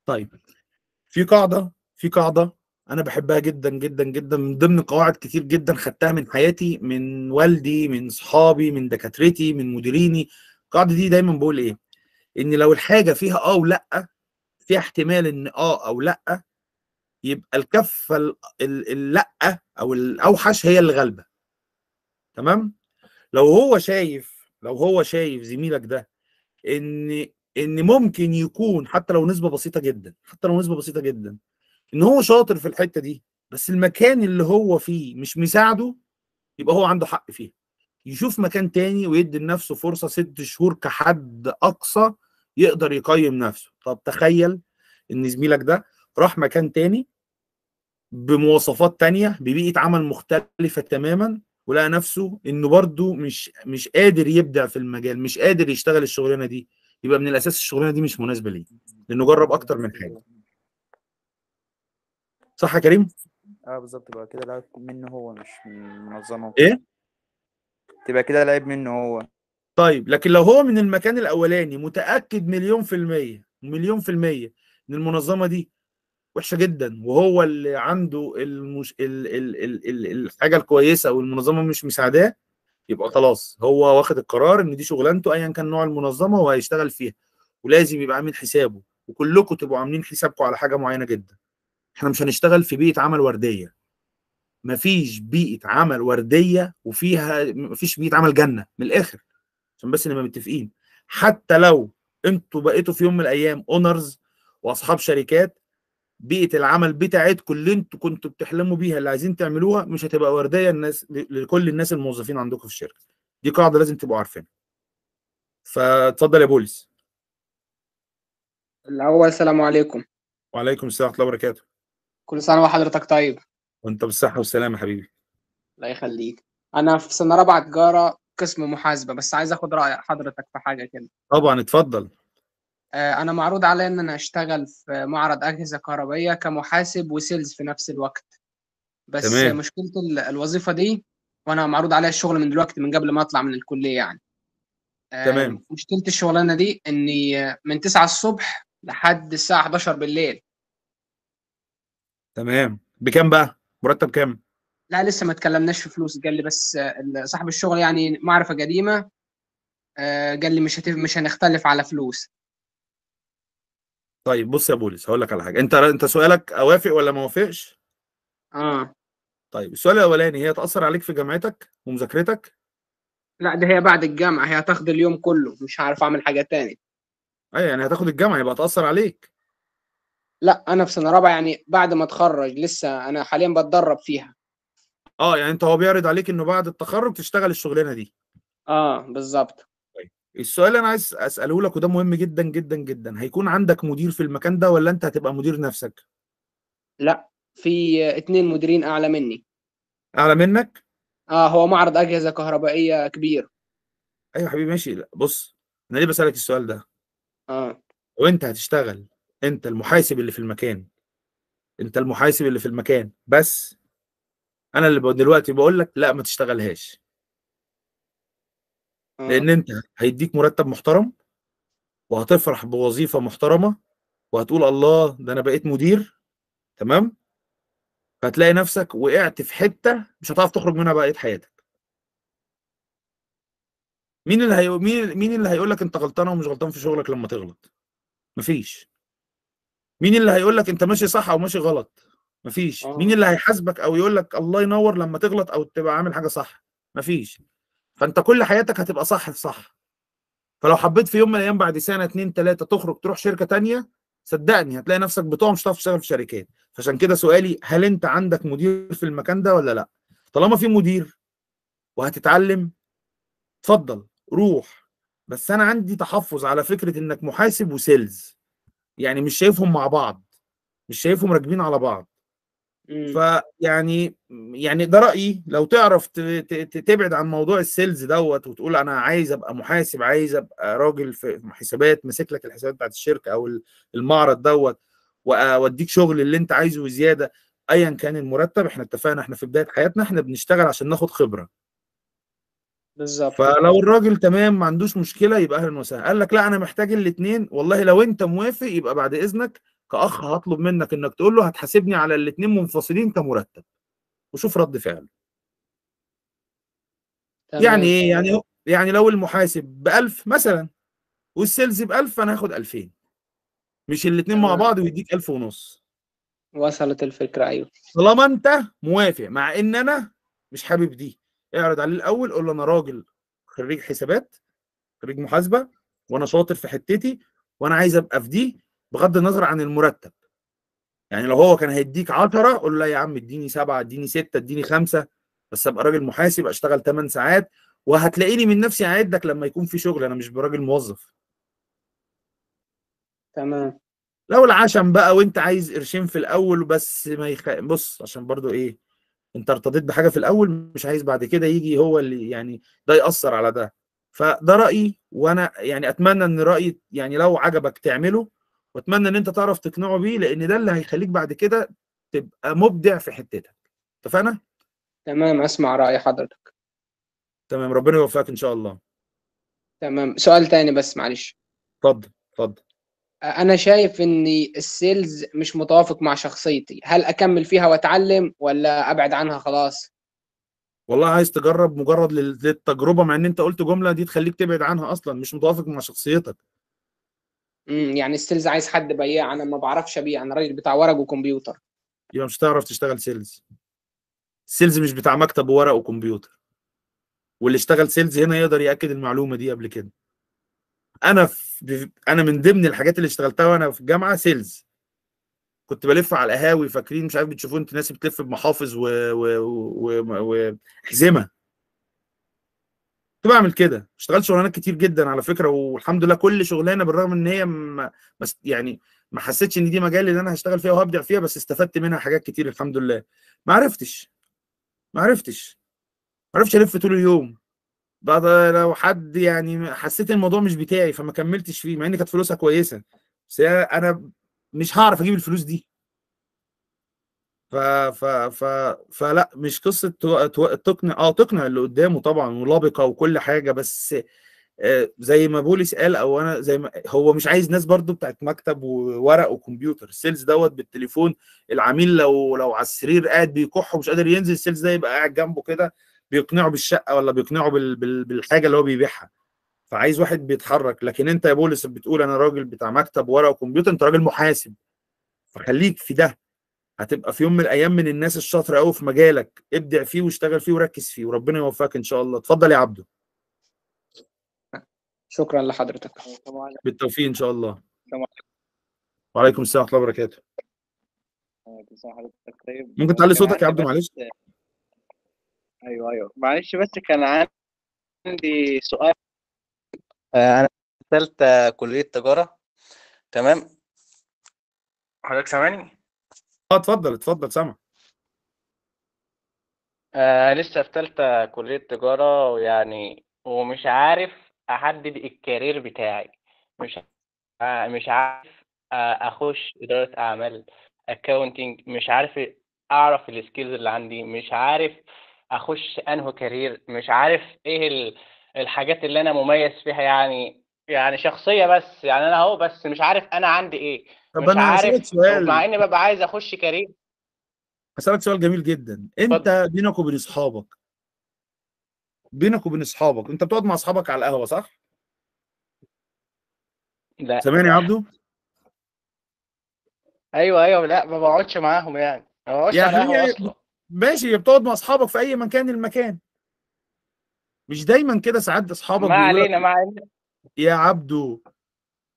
طيب في قاعدة في قاعدة انا بحبها جدا جدا جدا من ضمن قواعد كتير جدا خدتها من حياتي من والدي من صحابي من دكاترتي من مديريني القاعدة دي دايما بقول ايه؟ ان لو الحاجة فيها اه ولا فيها احتمال ان اه او لا يبقى الكفه اللقه او الاوحش هي اللي غالبه تمام لو هو شايف لو هو شايف زميلك ده ان ان ممكن يكون حتى لو نسبه بسيطه جدا حتى لو نسبه بسيطه جدا ان هو شاطر في الحته دي بس المكان اللي هو فيه مش مساعده يبقى هو عنده حق فيه يشوف مكان تاني ويدي لنفسه فرصه ست شهور كحد اقصى يقدر يقيم نفسه طب تخيل ان زميلك ده راح مكان تاني بمواصفات تانية ببيئة عمل مختلفة تماما ولقى نفسه انه برضه مش مش قادر يبدع في المجال مش قادر يشتغل الشغلانه دي يبقى من الاساس الشغلانه دي مش مناسبه ليه لانه جرب اكتر من حاجه صح يا كريم اه بالظبط بقى كده لعب منه هو مش من منظمه ايه تبقى كده لعب منه هو طيب لكن لو هو من المكان الاولاني متاكد مليون في الميه مليون في الميه ان المنظمه دي وحشه جدا وهو اللي عنده المش... ال... ال... ال... ال... الحاجه الكويسه والمنظمه مش مساعداه يبقى خلاص هو واخد القرار ان دي شغلانته ايا كان نوع المنظمه وهيشتغل فيها ولازم يبقى عامل حسابه وكلكم تبقوا عاملين حسابكم على حاجه معينه جدا احنا مش هنشتغل في بيئه عمل ورديه مفيش بيئه عمل ورديه وفيها مفيش بيئه عمل جنه من الاخر عشان بس نبقى متفقين حتى لو انتوا بقيتوا في يوم من الايام اونرز واصحاب شركات بيئه العمل بتاعتكم اللي انتوا كنتوا بتحلموا بيها اللي عايزين تعملوها مش هتبقى ورديه الناس لكل الناس الموظفين عندكم في الشركه دي قاعده لازم تبقوا عارفينها فاتفضل يا بوليس الاول السلام عليكم وعليكم السلام ورحمه الله وبركاته كل سنه وحضرتك طيب وانت بالصحه والسلامه يا حبيبي الله يخليك انا في سنه رابعه تجاره قسم محاسبه بس عايز اخد راي حضرتك في حاجه كده طبعا اتفضل آه، انا معروض عليا ان انا اشتغل في معرض اجهزه كهربائيه كمحاسب وسيلز في نفس الوقت بس تمام مشكله الوظيفه دي وانا معروض عليا الشغل من دلوقتي من قبل ما اطلع من الكليه يعني آه، تمام مشكله الشغلانه دي اني من 9 الصبح لحد الساعه 11 بالليل تمام بكام بقى مرتب كام لا لسه ما اتكلمناش في فلوس قال لي بس صاحب الشغل يعني معرفه قديمه آه، قال لي مش هتف... مش هنختلف على فلوس طيب بص يا بولس هقول لك على حاجه انت انت سؤالك اوافق ولا ما اوافقش؟ اه طيب السؤال الاولاني هي تاثر عليك في جامعتك ومذاكرتك؟ لا ده هي بعد الجامعه هي هتاخد اليوم كله مش هعرف اعمل حاجه تاني اي أيوة، يعني هتاخد الجامعه يبقى تاثر عليك لا انا في سنه رابعه يعني بعد ما اتخرج لسه انا حاليا بتدرب فيها اه يعني انت هو بيعرض عليك انه بعد التخرج تشتغل الشغلانه دي اه بالظبط السؤال اللي انا عايز اساله لك وده مهم جدا جدا جدا هيكون عندك مدير في المكان ده ولا انت هتبقى مدير نفسك لا في اتنين مديرين اعلى مني اعلى منك اه هو معرض اجهزه كهربائيه كبير ايوه حبيبي ماشي لا بص انا ليه بسالك السؤال ده اه وانت هتشتغل انت المحاسب اللي في المكان انت المحاسب اللي في المكان بس انا اللي دلوقتي بقول لك لا ما تشتغلهاش آه. لان انت هيديك مرتب محترم وهتفرح بوظيفه محترمه وهتقول الله ده انا بقيت مدير تمام فتلاقي نفسك وقعت في حته مش هتعرف تخرج منها بقيه حياتك مين اللي هي... مين مين اللي هيقول لك انت غلطان ومش غلطان في شغلك لما تغلط مفيش مين اللي هيقول لك انت ماشي صح او ماشي غلط مفيش آه. مين اللي هيحاسبك او يقول لك الله ينور لما تغلط او تبقى عامل حاجه صح مفيش فانت كل حياتك هتبقى صح في صح فلو حبيت في يوم من الايام بعد سنه اتنين تلاته تخرج تروح شركه تانية صدقني هتلاقي نفسك بتوع مش هتعرف تشتغل في شركات فعشان كده سؤالي هل انت عندك مدير في المكان ده ولا لا طالما في مدير وهتتعلم اتفضل روح بس انا عندي تحفظ على فكره انك محاسب وسيلز يعني مش شايفهم مع بعض مش شايفهم راكبين على بعض فيعني يعني ده رايي لو تعرف تبعد عن موضوع السيلز دوت وتقول انا عايز ابقى محاسب عايز ابقى راجل في حسابات ماسك لك الحسابات بتاعت الشركه او المعرض دوت واديك شغل اللي انت عايزه وزياده ايا كان المرتب احنا اتفقنا احنا في بدايه حياتنا احنا بنشتغل عشان ناخد خبره بالظبط فلو الراجل تمام ما عندوش مشكله يبقى اهلا وسهلا قال لك لا انا محتاج الاثنين والله لو انت موافق يبقى بعد اذنك كاخ هطلب منك انك تقول له هتحاسبني على الاثنين منفصلين كمرتب وشوف رد فعله يعني ايه يعني يعني لو المحاسب ب 1000 مثلا والسيلز ب 1000 انا هاخد 2000 مش الاثنين مع بعض ويديك 1000 ونص وصلت الفكره ايوه طالما انت موافق مع ان انا مش حابب دي اعرض عليه الاول قول له انا راجل خريج حسابات خريج محاسبه وانا شاطر في حتتي وانا عايز ابقى في دي بغض النظر عن المرتب يعني لو هو كان هيديك 10 قول له يا عم اديني 7 اديني 6 اديني 5 بس ابقى راجل محاسب اشتغل 8 ساعات وهتلاقيني من نفسي اعدك لما يكون في شغل انا مش براجل موظف تمام لو العشم بقى وانت عايز قرشين في الاول بس ما يخ... بص عشان برضو ايه انت ارتضيت بحاجه في الاول مش عايز بعد كده يجي هو اللي يعني ده ياثر على ده فده رايي وانا يعني اتمنى ان رايي يعني لو عجبك تعمله واتمنى ان انت تعرف تقنعه بيه لان ده اللي هيخليك بعد كده تبقى مبدع في حتتك اتفقنا تمام اسمع راي حضرتك تمام ربنا يوفقك ان شاء الله تمام سؤال تاني بس معلش اتفضل اتفضل انا شايف ان السيلز مش متوافق مع شخصيتي هل اكمل فيها واتعلم ولا ابعد عنها خلاص والله عايز تجرب مجرد للتجربه مع ان انت قلت جمله دي تخليك تبعد عنها اصلا مش متوافق مع شخصيتك امم يعني السيلز عايز حد بياع انا ما بعرفش ابيع انا راجل بتاع ورق وكمبيوتر يبقى مش هتعرف تشتغل سيلز السيلز مش بتاع مكتب وورق وكمبيوتر واللي اشتغل سيلز هنا يقدر ياكد المعلومه دي قبل كده انا في انا من ضمن الحاجات اللي اشتغلتها وانا في الجامعه سيلز كنت بلف على القهاوي فاكرين مش عارف بتشوفوا انت ناس بتلف بمحافظ وحزمه و... و... و... كنت بعمل كده اشتغلت شغلانات كتير جدا على فكره والحمد لله كل شغلانه بالرغم ان هي بس يعني ما حسيتش ان دي مجالي اللي انا هشتغل فيها وهبدع فيها بس استفدت منها حاجات كتير الحمد لله ما عرفتش ما عرفتش ما عرفتش الف طول اليوم بعد لو حد يعني حسيت الموضوع مش بتاعي فما كملتش فيه مع ان كانت فلوسها كويسه بس انا مش هعرف اجيب الفلوس دي ف ف ف فلا مش قصه تقنع اه تقنع اللي قدامه طبعا ولبقه وكل حاجه بس آه، زي ما بوليس قال او انا زي ما هو مش عايز ناس برضو بتاعت مكتب وورق وكمبيوتر السيلز دوت بالتليفون العميل لو لو على السرير قاعد بيكح ومش قادر ينزل السيلز ده يبقى قاعد جنبه كده بيقنعه بالشقه ولا بيقنعه بال بالحاجه اللي هو بيبيعها فعايز واحد بيتحرك لكن انت يا بولس بتقول انا راجل بتاع مكتب ورق وكمبيوتر انت راجل محاسب فخليك في ده هتبقى في يوم من الايام من الناس الشاطره قوي في مجالك ابدع فيه واشتغل فيه وركز فيه وربنا يوفقك ان شاء الله اتفضل يا عبده شكرا لحضرتك بالتوفيق ان شاء الله وعليكم السلام ورحمه الله وبركاته ممكن تعلي صوتك يا عبده معلش ايوه ايوه معلش بس كان عندي سؤال آه، انا دخلت كليه تجاره تمام حضرتك سامعني اه اتفضل اتفضل سامع آه لسه في تالتة كلية تجارة ويعني ومش عارف أحدد الكارير بتاعي مش آه مش عارف آه أخش إدارة أعمال أكاونتنج مش عارف أعرف السكيلز اللي عندي مش عارف أخش أنهي كارير مش عارف إيه الحاجات اللي أنا مميز فيها يعني يعني شخصية بس يعني أنا أهو بس مش عارف أنا عندي إيه طب انا عارف سؤال مع اني ببقى عايز اخش كارير هسألك سؤال جميل جدا انت فضل. بينك وبين اصحابك بينك وبين اصحابك انت بتقعد مع اصحابك على القهوه صح؟ لا سامعني يا عبده؟ ايوه ايوه لا ما بقعدش معاهم يعني ما بقعدش يعني اصلا ماشي بتقعد مع اصحابك في اي مكان المكان مش دايما كده ساعات اصحابك ما علينا ما علينا يا عبده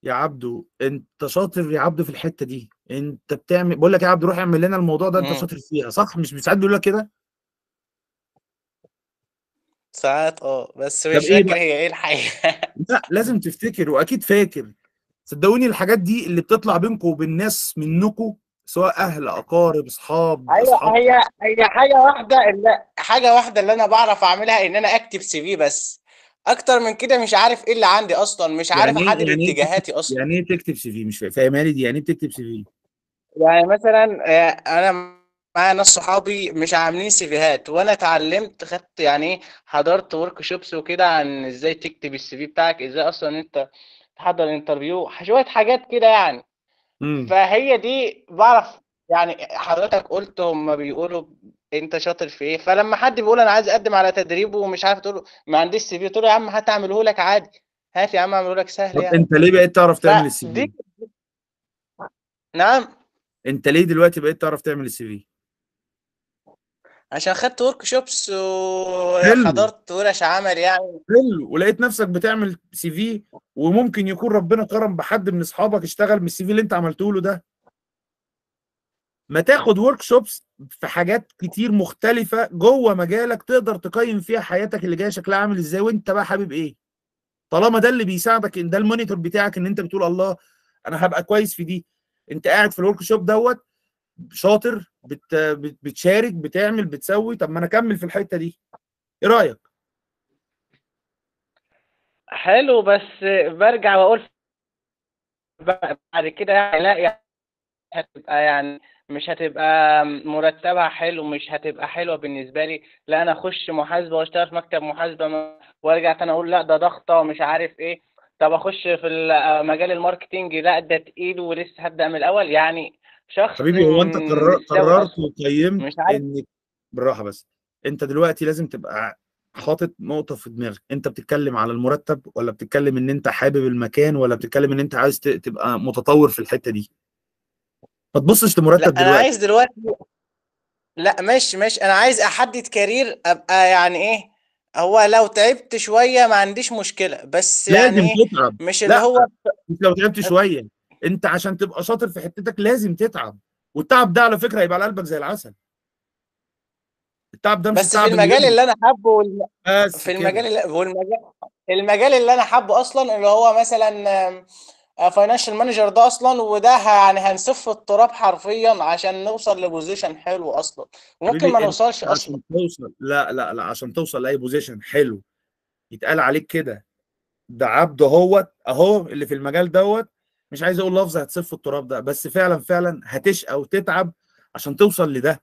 يا عبدو انت شاطر يا عبدو في الحته دي انت بتعمل بقول لك يا عبدو روح اعمل لنا الموضوع ده انت مم. شاطر فيها صح مش ساعات بيقول لك كده ساعات اه بس طب مش ايه فاكر هي ايه الحقيقة لا لازم تفتكر واكيد فاكر صدقوني الحاجات دي اللي بتطلع بينكم وبين ناس منكم سواء اهل اقارب اصحاب ايوه اصحاب هي هي حاجة واحدة اللي حاجة واحدة اللي انا بعرف اعملها ان انا اكتب سي في بس اكتر من كده مش عارف ايه اللي عندي اصلا مش يعني عارف يعني احدد يعني إيه اتجاهاتي اصلا يعني ايه بتكتب سي في مش فاهم لي دي يعني ايه بتكتب سي في يعني مثلا آه، انا معايا ناس صحابي مش عاملين سيفيهات وانا اتعلمت خدت يعني ايه حضرت ورك شوبس وكده عن ازاي تكتب السي في بتاعك ازاي اصلا انت تحضر انترفيو شويه حاجات كده يعني فهي دي بعرف يعني حضرتك قلت هم بيقولوا انت شاطر في ايه فلما حد بيقول انا عايز اقدم على تدريب ومش عارف تقول له ما عنديش سي في تقول له يا عم هات لك عادي هات يا عم اعمله لك سهل طب يعني انت ليه بقيت تعرف تعمل السي في نعم انت ليه دلوقتي بقيت تعرف تعمل السي في عشان خدت ورك شوبس وحضرت ورش عمل يعني حلو ولقيت نفسك بتعمل سي في وممكن يكون ربنا كرم بحد من اصحابك اشتغل من السي في اللي انت عملته له ده ما تاخد ورك شوبس في حاجات كتير مختلفه جوه مجالك تقدر تقيم فيها حياتك اللي جايه شكلها عامل ازاي وانت بقى حابب ايه طالما ده اللي بيساعدك ان ده المونيتور بتاعك ان انت بتقول الله انا هبقى كويس في دي انت قاعد في الورك شوب دوت شاطر بت... بتشارك بتعمل بتسوي طب ما انا اكمل في الحته دي ايه رايك حلو بس برجع واقول بعد كده يعني لا يعني هتبقى يعني مش هتبقى مرتبها حلو مش هتبقى حلوه بالنسبه لي لا انا اخش محاسبه واشتغل في مكتب محاسبه وارجع تاني اقول لا ده ضغطه ومش عارف ايه طب اخش في مجال الماركتينج لا ده تقيل ولسه هبدا من الاول يعني شخص حبيبي هو انت قررت وقيمت انك بالراحه بس انت دلوقتي لازم تبقى حاطط نقطة في دماغك انت بتتكلم على المرتب ولا بتتكلم ان انت حابب المكان ولا بتتكلم ان انت عايز تبقى متطور في الحتة دي ما تبصش لمرتب دلوقتي انا عايز دلوقتي لا ماشي ماشي انا عايز احدد كارير ابقى يعني ايه هو لو تعبت شويه ما عنديش مشكله بس يعني لازم يعني تتعب مش اللي هو مش لو تعبت شويه انت عشان تبقى شاطر في حتتك لازم تتعب والتعب ده على فكره هيبقى على قلبك زي العسل التعب ده مش بس في المجال اللي, اللي انا حابه والم... بس في كده المجال اللي والمجال المجال اللي انا حابه اصلا اللي هو مثلا فاينانشال آه، مانجر ده اصلا وده يعني هنسف التراب حرفيا عشان نوصل لبوزيشن حلو اصلا وممكن ما نوصلش اصلا عشان توصل لا لا لا عشان توصل لاي بوزيشن حلو يتقال عليك كده ده عبد اهوت اهو اللي في المجال دوت مش عايز اقول لفظ هتصف التراب ده بس فعلا فعلا هتشقى وتتعب عشان توصل لده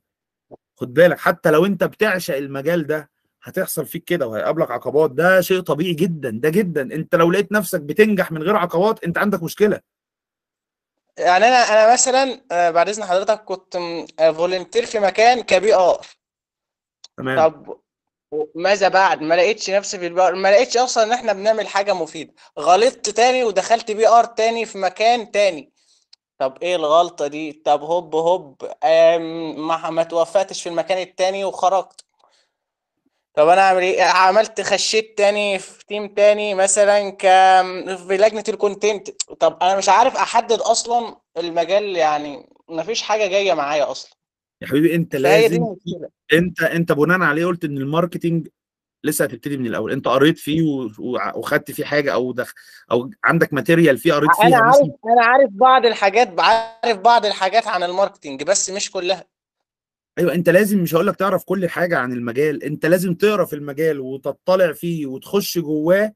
خد بالك حتى لو انت بتعشق المجال ده هتحصل فيك كده وهيقابلك عقبات ده شيء طبيعي جدا ده جدا انت لو لقيت نفسك بتنجح من غير عقبات انت عندك مشكله يعني انا انا مثلا آه، بعد اذن حضرتك كنت فولنتير آه، في مكان كبي ار تمام طب ماذا بعد ما لقيتش نفسي في البي ار ما لقيتش اصلا ان احنا بنعمل حاجه مفيده غلطت تاني ودخلت بي ار تاني في مكان تاني طب ايه الغلطه دي طب هوب هوب ما ما توفقتش في المكان التاني وخرجت طب انا اعمل ايه عملت خشيت تاني في تيم تاني مثلا ك في لجنة الكونتنت طب انا مش عارف احدد اصلا المجال يعني ما فيش حاجة جاية معايا اصلا يا حبيبي انت لازم انت انت بناء عليه قلت ان الماركتنج لسه هتبتدي من الاول انت قريت فيه و- و... وخدت فيه حاجه او دخ... او عندك ماتيريال فيه قريت انا يعني عارف انا عارف بعض الحاجات عارف بعض الحاجات عن الماركتينج بس مش كلها ايوه انت لازم مش هقول لك تعرف كل حاجه عن المجال انت لازم تقرا في المجال وتطلع فيه وتخش جواه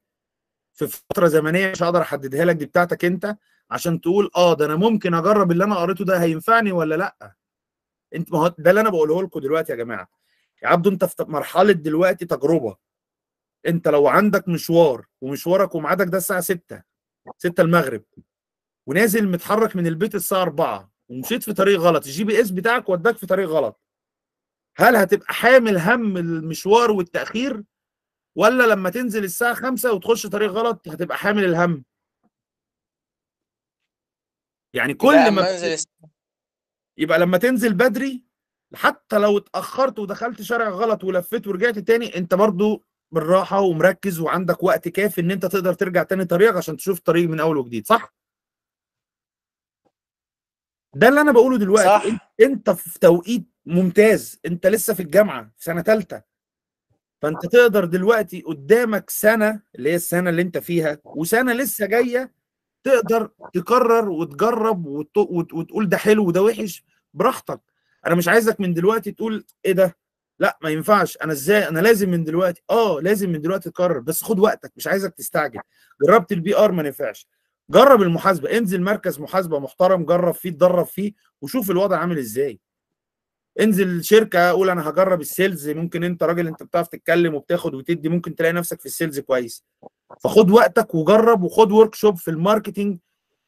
في فتره زمنيه مش هقدر احددها لك دي بتاعتك انت عشان تقول اه ده انا ممكن اجرب اللي انا قريته ده هينفعني ولا لا انت ما هو ده اللي انا بقوله لكم دلوقتي يا جماعه يا عبدو انت في مرحله دلوقتي تجربه انت لو عندك مشوار ومشوارك وميعادك ده الساعه 6 6 المغرب ونازل متحرك من البيت الساعه 4 ومشيت في طريق غلط الجي بي اس بتاعك وداك في طريق غلط هل هتبقى حامل هم المشوار والتاخير ولا لما تنزل الساعه 5 وتخش طريق غلط هتبقى حامل الهم يعني كل ما يبقى لما تنزل بدري حتى لو اتاخرت ودخلت شارع غلط ولفيت ورجعت تاني انت برضو بالراحه ومركز وعندك وقت كافي ان انت تقدر ترجع تاني طريقك عشان تشوف الطريق من اول وجديد صح ده اللي انا بقوله دلوقتي صح. انت في توقيت ممتاز انت لسه في الجامعه سنه ثالثه فانت تقدر دلوقتي قدامك سنه اللي هي السنه اللي انت فيها وسنه لسه جايه تقدر تكرر وتجرب وتقول ده حلو وده وحش براحتك انا مش عايزك من دلوقتي تقول ايه ده لا ما ينفعش انا ازاي انا لازم من دلوقتي اه لازم من دلوقتي تقرر بس خد وقتك مش عايزك تستعجل جربت البي ار ما نفعش جرب المحاسبه انزل مركز محاسبه محترم جرب فيه اتدرب فيه وشوف الوضع عامل ازاي انزل شركه قول انا هجرب السيلز ممكن انت راجل انت بتعرف تتكلم وبتاخد وتدي ممكن تلاقي نفسك في السيلز كويس فخد وقتك وجرب وخد ورك شوب في الماركتنج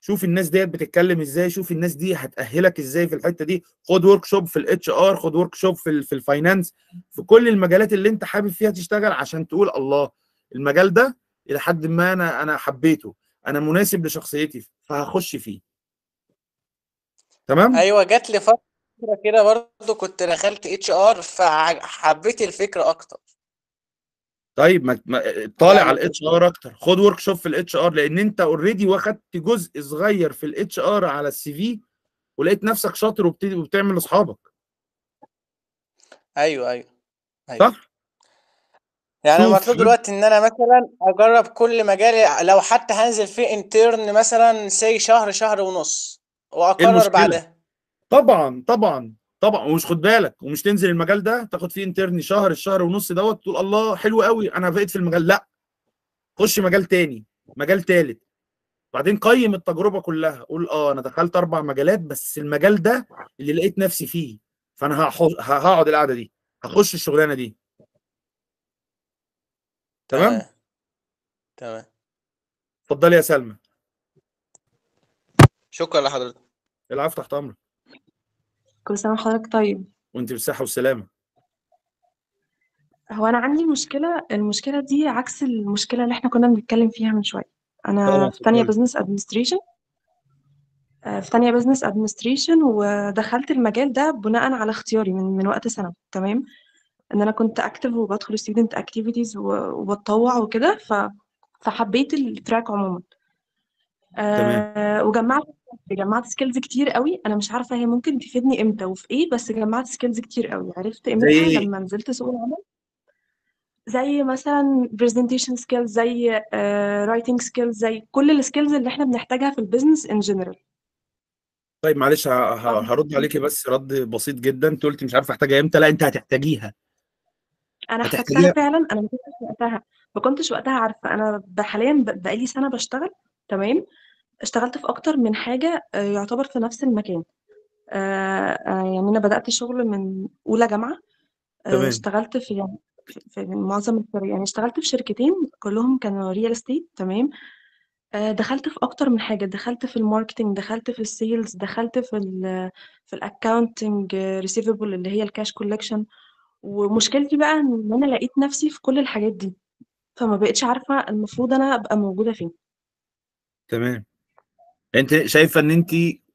شوف الناس ديت بتتكلم ازاي شوف الناس دي هتاهلك ازاي في الحته دي خد ورك شوب في الاتش ار خد ورك شوب في في الفاينانس في كل المجالات اللي انت حابب فيها تشتغل عشان تقول الله المجال ده الى حد ما انا انا حبيته انا مناسب لشخصيتي فهخش فيه تمام ايوه جات لي فتره فكرة كده برضه كنت دخلت اتش ار فحبيت الفكره اكتر طيب ما طالع يعني على الاتش ار اكتر خد ورك شوب في الاتش ار لان انت اوريدي واخدت جزء صغير في الاتش ار على السي في ولقيت نفسك شاطر وبتعمل اصحابك ايوه ايوه ايوه صح يعني المطلوب دلوقتي ان انا مثلا اجرب كل مجال لو حتى هنزل فيه انترن مثلا سي شهر شهر ونص واقرر بعدها طبعا طبعا طبعا ومش خد بالك ومش تنزل المجال ده تاخد فيه انترني شهر الشهر ونص دوت تقول الله حلو قوي انا بقيت في المجال لا خش مجال تاني مجال تالت بعدين قيم التجربه كلها قول اه انا دخلت اربع مجالات بس المجال ده اللي لقيت نفسي فيه فانا هقعد القعده دي هخش الشغلانه دي تمام تمام اتفضلي يا سلمى شكرا لحضرتك العفو تحت امرك كل سنة وحضرتك طيب وانت بصحه وسلامه هو أنا عندي مشكلة المشكلة دي عكس المشكلة اللي إحنا كنا بنتكلم فيها من شوية أنا في تانية بزنس أدمنستريشن آه، في تانية بزنس أدمنستريشن ودخلت المجال ده بناء على اختياري من من وقت سنة تمام إن أنا كنت أكتف وبدخل ستودنت أكتيفيتيز وبتطوع وكده ف... فحبيت التراك عموما آه، تمام آه، وجمعت جمعت سكيلز كتير قوي انا مش عارفه هي ممكن تفيدني امتى وفي ايه بس جمعت سكيلز كتير قوي عرفت امتى زي إيه؟ لما نزلت سوق العمل زي مثلا برزنتيشن سكيلز زي رايتنج uh, سكيلز زي كل السكيلز اللي احنا بنحتاجها في البيزنس ان جنرال طيب معلش آه. هرد عليكي بس رد بسيط جدا انت قلتي مش عارفه احتاجها امتى لا انت هتحتاجيها انا احتاجتها هتحتاجيها فعلا انا ما كنتش وقتها ما كنتش وقتها عارفه انا حاليا بقالي سنه بشتغل تمام اشتغلت في أكتر من حاجة آه، يعتبر في نفس المكان. آه، آه، يعني أنا بدأت شغل من أولى جامعة، تمام. اشتغلت في يعني في معظم الفرق يعني اشتغلت في شركتين كلّهم كانوا ريال استيت تمام، دخلت في أكتر من حاجة، دخلت في الماركتنج دخلت في السيلز دخلت في ال في الaccounting ريسيفبل اللي هي الكاش كولكشن ومشكلتي بقى إن أنا لقيت نفسي في كل الحاجات دي، فما بقتش عارفة المفروض أنا أبقى موجودة فين. تمام. انت شايفه ان انت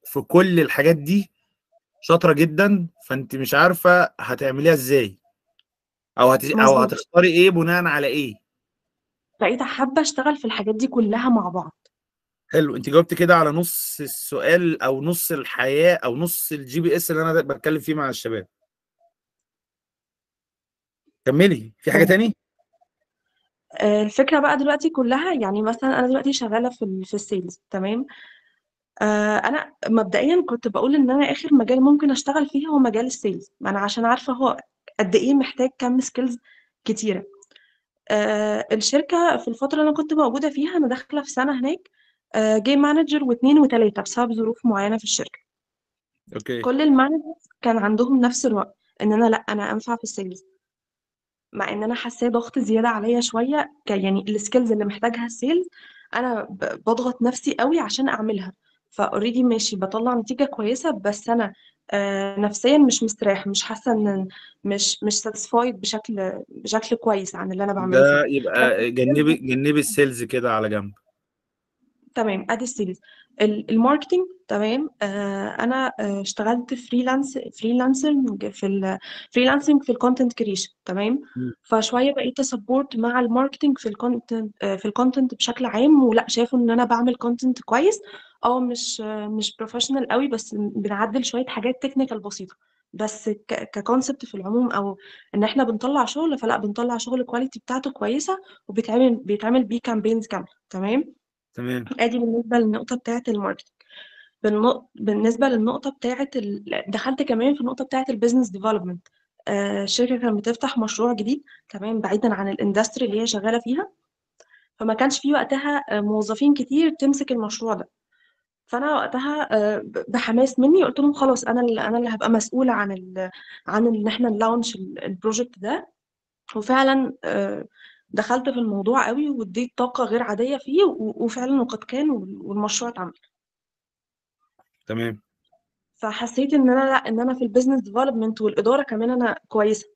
في كل الحاجات دي شاطره جدا فانت مش عارفه هتعمليها ازاي او هت... او هتختاري ايه بناء على ايه بقيت حابه اشتغل في الحاجات دي كلها مع بعض حلو انت جاوبت كده على نص السؤال او نص الحياه او نص الجي بي اس اللي انا بتكلم فيه مع الشباب كملي في حاجه تاني آه، الفكرة بقى دلوقتي كلها يعني مثلا أنا دلوقتي شغالة في في السيلز تمام آه، أنا مبدئيًا كنت بقول إن أنا آخر مجال ممكن أشتغل فيه هو مجال السيلز ما أنا عشان عارفة هو قد إيه محتاج كم سكيلز كتيرة. أه الشركة في الفترة اللي أنا كنت موجودة فيها أنا داخلة في سَنة هناك أه game مانجر واثنين وثلاثه بسبب ظروف معيّنة في الشركة. أوكي. كل المانجرز كان عندهم نفس الرأي، إن أنا لأ، أنا أنفع في السيلز مع إن أنا حاسّاه ضغط زيادة عليّا شوية يعني السكيلز اللي محتاجها السيلز أنا بضغط نفسي أوي عشان أعملها. فاوريدي ماشي بطلع نتيجه كويسه بس انا آه، نفسيا مش مستريح مش حاسه ان مش مش ساتسفايد بشكل بشكل كويس عن اللي انا بعمله ده يبقى جنبي جنبي السيلز كده على جنب تمام ادي السيلز الماركتنج تمام آه انا آه، اشتغلت فريلانس فريلانسنج في فريلانسنج في الكونتنت كريشن تمام فشويه بقيت اسبورت مع الماركتنج في الكونتنت آه، في الكونتنت بشكل عام ولا شايفوا ان انا بعمل كونتنت كويس اه مش مش بروفيشنال قوي بس بنعدل شويه حاجات تكنيكال بسيطه بس ككونسبت في العموم او ان احنا بنطلع شغل فلا بنطلع شغل الكواليتي بتاعته كويسه وبيتعمل بيتعمل بيه كامبينز كامله تمام تمام ادي بالنسبه للنقطه بتاعه الماركتنج بالنسبه للنقطه بتاعه ال... دخلت كمان في النقطه بتاعه البيزنس ديفلوبمنت آه، الشركه كانت بتفتح مشروع جديد تمام بعيدا عن الاندستري اللي هي شغاله فيها فما كانش في وقتها آه، موظفين كتير تمسك المشروع ده فانا وقتها آه، بحماس مني قلت لهم خلاص انا اللي انا اللي هبقى مسؤوله عن ال عن ان احنا نلاونش البروجكت ده وفعلا دخلت في الموضوع قوي واديت طاقة غير عادية فيه وفعلا وقد كان والمشروع اتعمل تمام فحسيت ان انا لا ان انا في البيزنس ديفلوبمنت والاداره كمان انا كويسه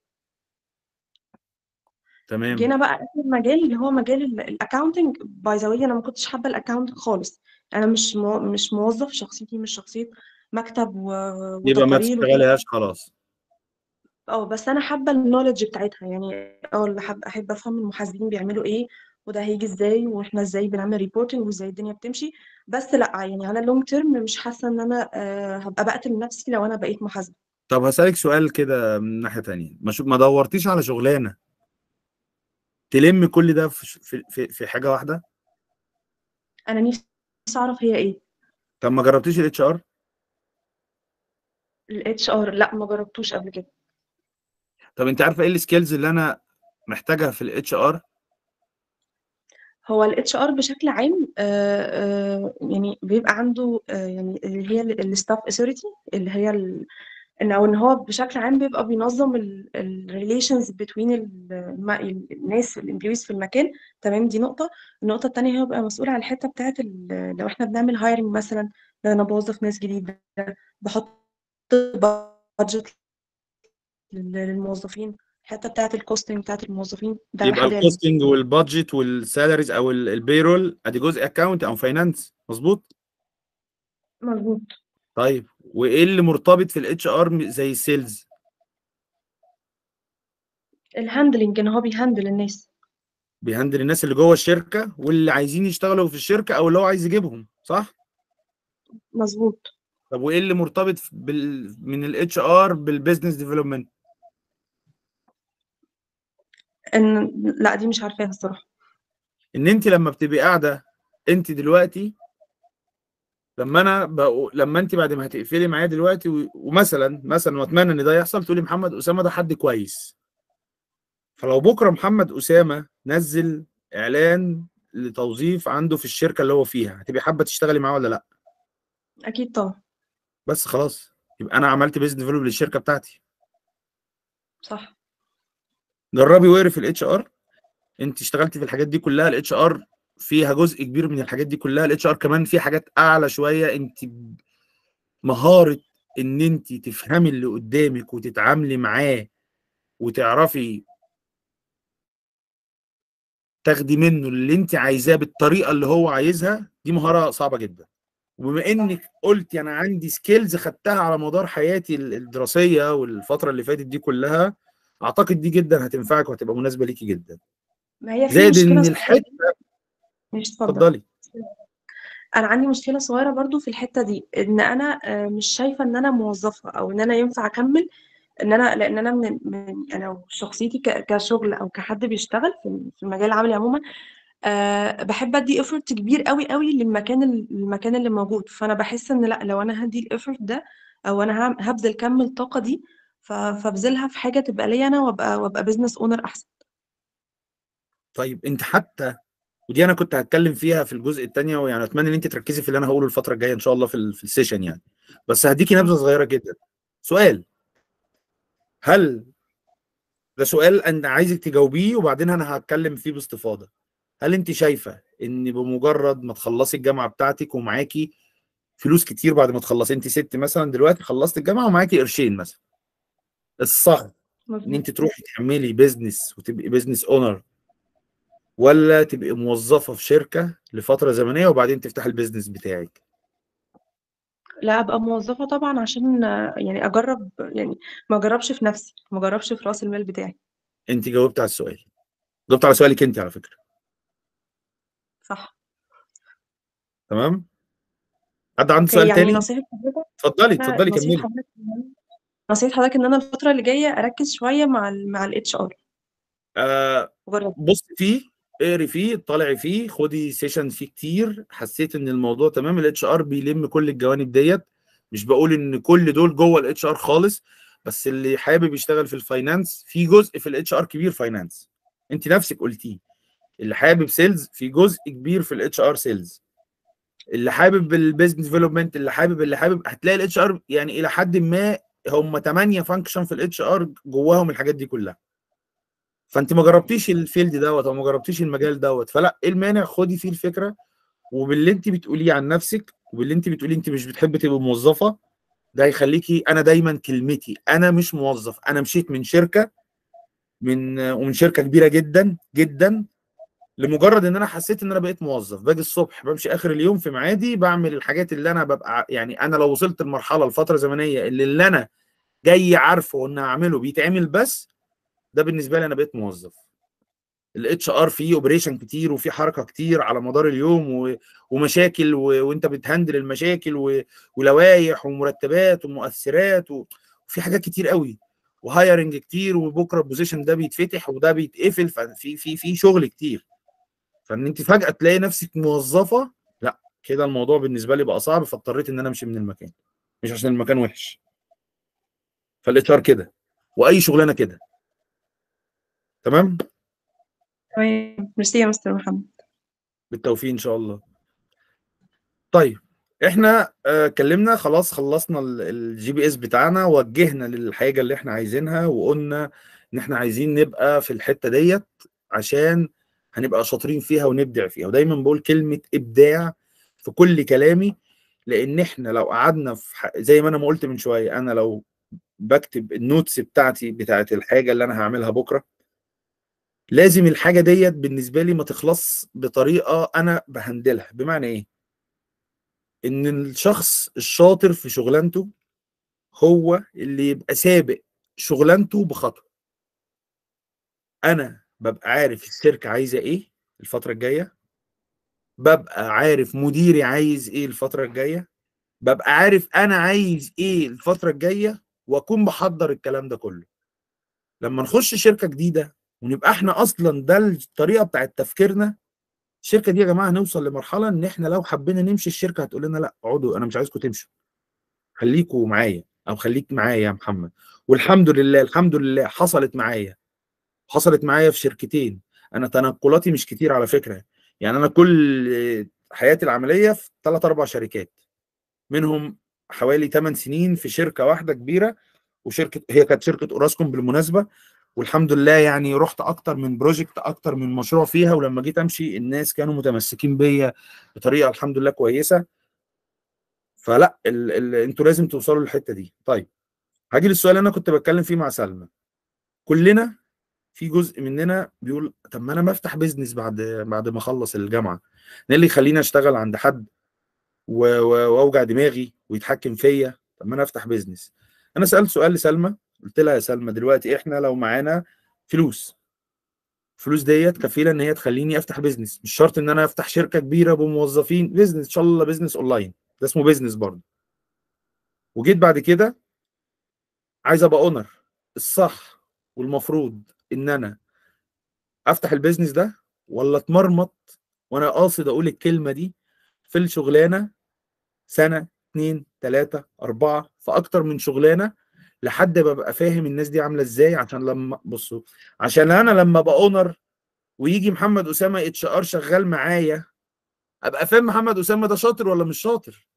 تمام جينا بقى اخر مجال اللي هو مجال الاكونتنج باي ذا انا ما كنتش حابه الاكونتنج خالص انا مش مو... مش موظف شخصيتي مش شخصيه مكتب و... يبقى ما تشتغلهاش تشتغليهاش خلاص آه، بس أنا حابة النولج بتاعتها، يعني آه، اللي حاب أحب أفهم المحاسبين بيعملوا إيه، وده هيجي إزاي، وإحنا إزاي بنعمل ريبورتنج وإزاي الدنيا بتمشي، بس لأ، يعني على اللونج تيرم مش حاسة إن أنا آه، هبقى بقتل نفسي لو أنا بقيت محاسبة. طب هسالك سؤال كده من ناحية تانية، ما ما دورتيش على شغلانة تلم كل ده في في في حاجة واحدة؟ أنا نفسي أعرف هي إيه. طب ما جربتيش الHR؟ الاتش ار الاتش ار لا ما جربتوش قبل كده. طب أنتِ عارفة إيه السكيلز اللي أنا محتاجها في الاتش ار هو الاتش ار بشكل عام آآ آه، آآ آه، يعني بيبقى عنده آه، يعني اللي هي الستاف اثوريتي اللي هي ال إن أو إن هو بشكل عام بيبقى بينظم ال بين between الم الناس الامبلويز في المكان، تمام، دي نقطة. النقطة الثانيه هو بيبقى مسؤول على الحتة بتاعة ال لو إحنا بنعمل هايرنج مثلًا، أنا بوظف ناس جديدة، بحط بادجت للموظفين الحته بتاعت الكوستنج بتاعت الموظفين ده يبقى الكوستنج والبادجت والسالاريز او البيرول ادي جزء اكونت او فاينانس مظبوط مظبوط طيب وايه اللي مرتبط في الاتش ار زي السيلز الهاندلنج ان هو بيهندل الناس بيهندل الناس اللي جوه الشركه واللي عايزين يشتغلوا في الشركه او اللي هو عايز يجيبهم صح مظبوط طب وايه اللي مرتبط بال... من الاتش ار بالبيزنس ديفلوبمنت ان لا دي مش عارفاها الصراحه ان انت لما بتبقي قاعده انت دلوقتي لما انا بقول لما انت بعد ما هتقفلي معايا دلوقتي و... ومثلا مثلا واتمنى ان ده يحصل تقولي محمد اسامه ده حد كويس فلو بكره محمد اسامه نزل اعلان لتوظيف عنده في الشركه اللي هو فيها هتبقي حابه تشتغلي معاه ولا لا اكيد طبعا بس خلاص يبقى انا عملت بيزنس ديفلوب للشركه بتاعتي صح جربي وقري في الاتش ار انت اشتغلتي في الحاجات دي كلها الاتش ار فيها جزء كبير من الحاجات دي كلها الاتش ار كمان في حاجات اعلى شويه انت مهاره ان انت تفهمي اللي قدامك وتتعاملي معاه وتعرفي تاخدي منه اللي انت عايزاه بالطريقه اللي هو عايزها دي مهاره صعبه جدا وبما انك قلت انا يعني عندي سكيلز خدتها على مدار حياتي الدراسيه والفتره اللي فاتت دي كلها اعتقد دي جدا هتنفعك وهتبقى مناسبه ليكي جدا ما هي في مشكله ان الحته مش اتفضلي انا عندي مشكله صغيره برضو في الحته دي ان انا آه، مش شايفه ان انا موظفه او ان انا ينفع اكمل ان انا لان انا من, من انا شخصيتي كشغل او كحد بيشتغل في المجال العملي عموما أه بحب ادي افورت كبير قوي قوي للمكان المكان اللي موجود فانا بحس ان لا لو انا هدي الافورت ده او انا هبذل كم الطاقه دي فابذلها في حاجه تبقى ليا انا وابقى وابقى بزنس اونر احسن طيب انت حتى ودي انا كنت هتكلم فيها في الجزء الثاني ويعني اتمنى ان انت تركزي في اللي انا هقوله الفتره الجايه ان شاء الله في, ال... في السيشن يعني بس هديكي نبذه صغيره جدا سؤال هل ده سؤال انا عايزك تجاوبيه وبعدين انا هتكلم فيه باستفاضه هل انت شايفه ان بمجرد ما تخلصي الجامعه بتاعتك ومعاكي فلوس كتير بعد ما تخلصي انت ست مثلا دلوقتي خلصت الجامعه ومعاكي قرشين مثلا الصعب ان انت تروحي تعملي بيزنس وتبقي بيزنس اونر ولا تبقي موظفه في شركه لفتره زمنيه وبعدين تفتحي البيزنس بتاعك لا ابقى موظفه طبعا عشان يعني اجرب يعني ما اجربش في نفسي ما اجربش في راس المال بتاعي انت جاوبت على السؤال جاوبت على سؤالك انت على فكره صح تمام حد عنده سؤال يعني تاني نصيحه اتفضلي اتفضلي كملي نصيحة حضرتك إن أنا الفترة اللي جاية أركّز شوية مع الـ مع الاتش آآ آه بُصّي فيه، اقري فيه، اطّلعي فيه، خُدي سيشن فيه كتير، حسّيتِ إن الموضوع تمام الاتش ار بيلِم كل الجوانب ديت مش بقول إن كل دول جوّه الاتش ار خالص، بس اللي حابب يشتغل في الفاينانس في جزء في الاتش ار كبير فاينانس أنتِ نَفْسِك قُلتيه، اللي حابب سيلز في جزء كبير في الاتش ار سيلز اللي حابب البيزنس ديفلوبمنت اللي حابب، اللي حابب، هتلاقي الاتش ار يعني إلى حدٍ ما هم 8 فانكشن في الاتش ار جواهم الحاجات دي كلها فانت ما جربتيش الفيلد دوت او ما جربتيش المجال دوت فلا ايه المانع خدي فيه الفكره وباللي انت بتقوليه عن نفسك وباللي انت بتقوليه انت مش بتحبي تبقي موظفه ده هيخليكي انا دايما كلمتي انا مش موظف انا مشيت من شركه من ومن شركه كبيره جدا جدا لمجرد ان انا حسيت ان انا بقيت موظف باجي الصبح بمشي اخر اليوم في ميعادي بعمل الحاجات اللي انا ببقى يعني انا لو وصلت لمرحله لفتره زمنيه اللي, اللي انا جاي عارفه ان هعمله بيتعمل بس ده بالنسبه لي انا بقيت موظف الاتش ار فيه اوبريشن كتير وفي حركه كتير على مدار اليوم و... ومشاكل و... وانت بتهندل المشاكل و... ولوائح ومرتبات ومؤثرات و... وفي حاجات كتير قوي وهايرنج كتير وبكره البوزيشن ده بيتفتح وده بيتقفل ففي في في شغل كتير فان انت فجاه تلاقي نفسك موظفه لا كده الموضوع بالنسبه لي بقى صعب فاضطريت ان انا امشي من المكان مش عشان المكان وحش فالاتشار كده واي شغلانه كده تمام تمام ميرسي يا مستر محمد بالتوفيق ان شاء الله طيب احنا آه، اتكلمنا آه خلاص خلصنا الجي بي اس بتاعنا وجهنا للحاجه اللي احنا عايزينها وقلنا ان احنا عايزين نبقى في الحته ديت عشان هنبقى شاطرين فيها ونبدع فيها ودايما بقول كلمه ابداع في كل كلامي لان احنا لو قعدنا في ح... زي ما انا ما قلت من شويه انا لو بكتب النوتس بتاعتي بتاعت الحاجه اللي انا هعملها بكره لازم الحاجه ديت بالنسبه لي ما تخلص بطريقه انا بهندلها بمعنى ايه ان الشخص الشاطر في شغلانته هو اللي يبقى سابق شغلانته بخطوه انا ببقى عارف الشركه عايزه ايه الفتره الجايه ببقى عارف مديري عايز ايه الفتره الجايه ببقى عارف انا عايز ايه الفتره الجايه واكون بحضر الكلام ده كله لما نخش شركه جديده ونبقى احنا اصلا ده الطريقه بتاعت تفكيرنا الشركه دي يا جماعه هنوصل لمرحله ان احنا لو حبينا نمشي الشركه هتقول لنا لا اقعدوا انا مش عايزكم تمشوا خليكوا معايا او خليك معايا يا محمد والحمد لله الحمد لله حصلت معايا حصلت معايا في شركتين انا تنقلاتي مش كتير على فكره يعني انا كل حياتي العمليه في ثلاث اربع شركات منهم حوالي 8 سنين في شركه واحده كبيره وشركه هي كانت شركه اوراسكوم بالمناسبه والحمد لله يعني رحت اكتر من بروجكت اكتر من مشروع فيها ولما جيت امشي الناس كانوا متمسكين بيا بطريقه الحمد لله كويسه فلا ال... ال... انتوا لازم توصلوا للحته دي طيب هاجي للسؤال اللي انا كنت بتكلم فيه مع سلمى كلنا في جزء مننا بيقول طب ما انا ما افتح بيزنس بعد بعد ما اخلص الجامعه ايه اللي يخليني اشتغل عند حد واوجع دماغي ويتحكم فيا طب ما انا افتح بيزنس انا سالت سؤال لسلمى قلت لها يا سلمى دلوقتي احنا لو معانا فلوس الفلوس ديت كفيله ان هي تخليني افتح بيزنس مش شرط ان انا افتح شركه كبيره بموظفين بيزنس ان شاء الله بيزنس اونلاين ده اسمه بيزنس برضه وجيت بعد كده عايز ابقى اونر الصح والمفروض ان انا افتح البيزنس ده ولا اتمرمط وانا قاصد اقول الكلمه دي في الشغلانه سنه اتنين تلاته اربعه في اكتر من شغلانه لحد ببقى فاهم الناس دي عامله ازاي عشان لما بصوا عشان انا لما ابقى اونر ويجي محمد اسامه اتش ار شغال معايا ابقى فاهم محمد اسامه ده شاطر ولا مش شاطر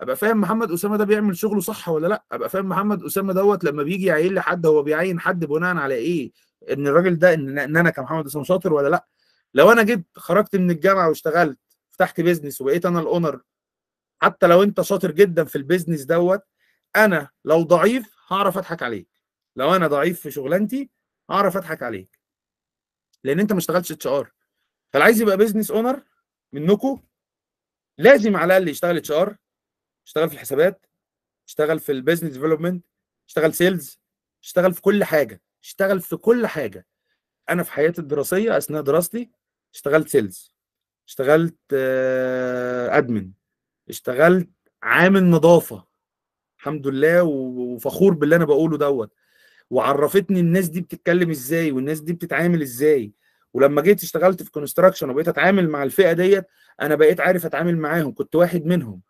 ابقى فاهم محمد اسامه ده بيعمل شغله صح ولا لا ابقى فاهم محمد اسامه دوت لما بيجي يعين لحد هو بيعين حد بناء على ايه ان الراجل ده ان انا كمحمد اسامه شاطر ولا لا لو انا جيت خرجت من الجامعه واشتغلت فتحت بيزنس وبقيت انا الاونر حتى لو انت شاطر جدا في البيزنس دوت انا لو ضعيف هعرف اضحك عليك لو انا ضعيف في شغلانتي هعرف اضحك عليك لان انت ما اشتغلتش اتش ار فاللي عايز يبقى بيزنس اونر منكم لازم على الاقل يشتغل اتش ار يشتغل في الحسابات يشتغل في البيزنس ديفلوبمنت يشتغل سيلز يشتغل في كل حاجه اشتغل في كل حاجه انا في حياتي الدراسيه اثناء دراستي اشتغلت سيلز اشتغلت ادمن آه، اشتغلت عامل نظافه الحمد لله وفخور باللي انا بقوله دوت وعرفتني الناس دي بتتكلم ازاي والناس دي بتتعامل ازاي ولما جيت اشتغلت في كونستراكشن وبقيت اتعامل مع الفئه ديت انا بقيت عارف اتعامل معاهم كنت واحد منهم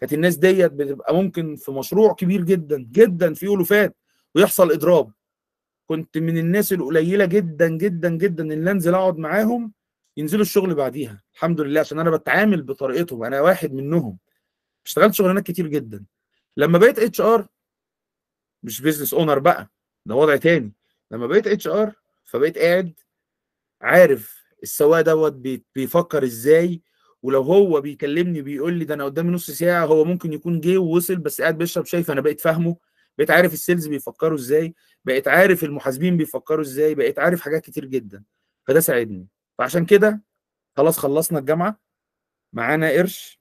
كانت الناس ديت بتبقى ممكن في مشروع كبير جدا جدا فيه فات ويحصل اضراب كنت من الناس القليله جدا جدا جدا اللي انزل اقعد معاهم ينزلوا الشغل بعديها الحمد لله عشان انا بتعامل بطريقتهم انا واحد منهم اشتغلت شغلانات كتير جدا لما بقيت اتش ار مش بيزنس اونر بقى ده وضع تاني لما بقيت اتش ار فبقيت قاعد عارف السواق دوت بيفكر ازاي ولو هو بيكلمني بيقول لي ده انا قدامي نص ساعه هو ممكن يكون جه ووصل بس قاعد بيشرب شاي فانا بقيت فاهمه بقيت عارف السيلز بيفكروا ازاي بقيت عارف المحاسبين بيفكروا ازاي بقيت عارف حاجات كتير جدا فده ساعدني فعشان كده خلاص خلصنا الجامعه معانا قرش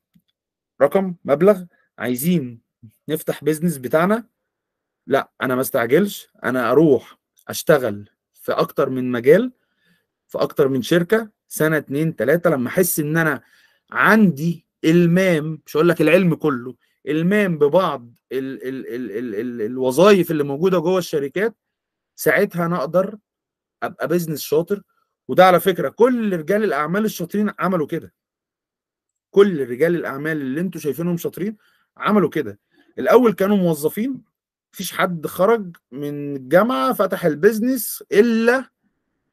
رقم مبلغ عايزين نفتح بيزنس بتاعنا لا انا ما استعجلش انا اروح اشتغل في اكتر من مجال في اكتر من شركه سنه اتنين تلاته لما احس ان انا عندي المام مش هقول لك العلم كله المام ببعض ال ال ال الـ الـ الوظائف اللي موجوده جوه الشركات ساعتها انا اقدر ابقى بزنس شاطر وده على فكره كل رجال الاعمال الشاطرين عملوا كده كل رجال الاعمال اللي انتم شايفينهم شاطرين عملوا كده الاول كانوا موظفين مفيش حد خرج من الجامعه فتح البيزنس الا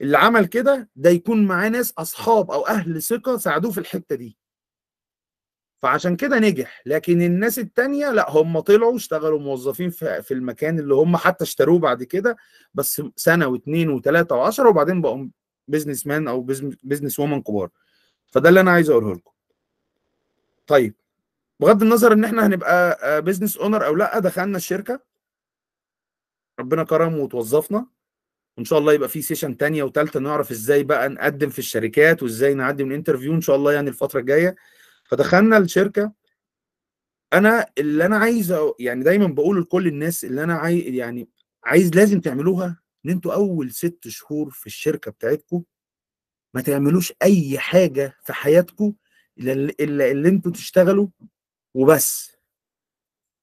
اللي عمل كده ده يكون معاه ناس اصحاب او اهل ثقه ساعدوه في الحته دي فعشان كده نجح لكن الناس التانية لا هم طلعوا اشتغلوا موظفين في المكان اللي هم حتى اشتروه بعد كده بس سنه واثنين وثلاثه وعشرة وبعدين بقوا بزنس مان او بزنس وومن كبار فده اللي انا عايز اقوله لكم طيب بغض النظر ان احنا هنبقى بزنس آه، اونر او لا دخلنا الشركه ربنا كرم وتوظفنا وان شاء الله يبقى في سيشن تانية وتالتة نعرف ازاي بقى نقدم في الشركات وازاي نعدي من انترفيو ان شاء الله يعني الفتره الجايه فدخلنا الشركه انا اللي انا عايز يعني دايما بقول لكل الناس اللي انا عايز يعني عايز لازم تعملوها ان انتوا اول ست شهور في الشركه بتاعتكم ما تعملوش اي حاجه في حياتكم الا اللي, اللي انتوا تشتغلوا وبس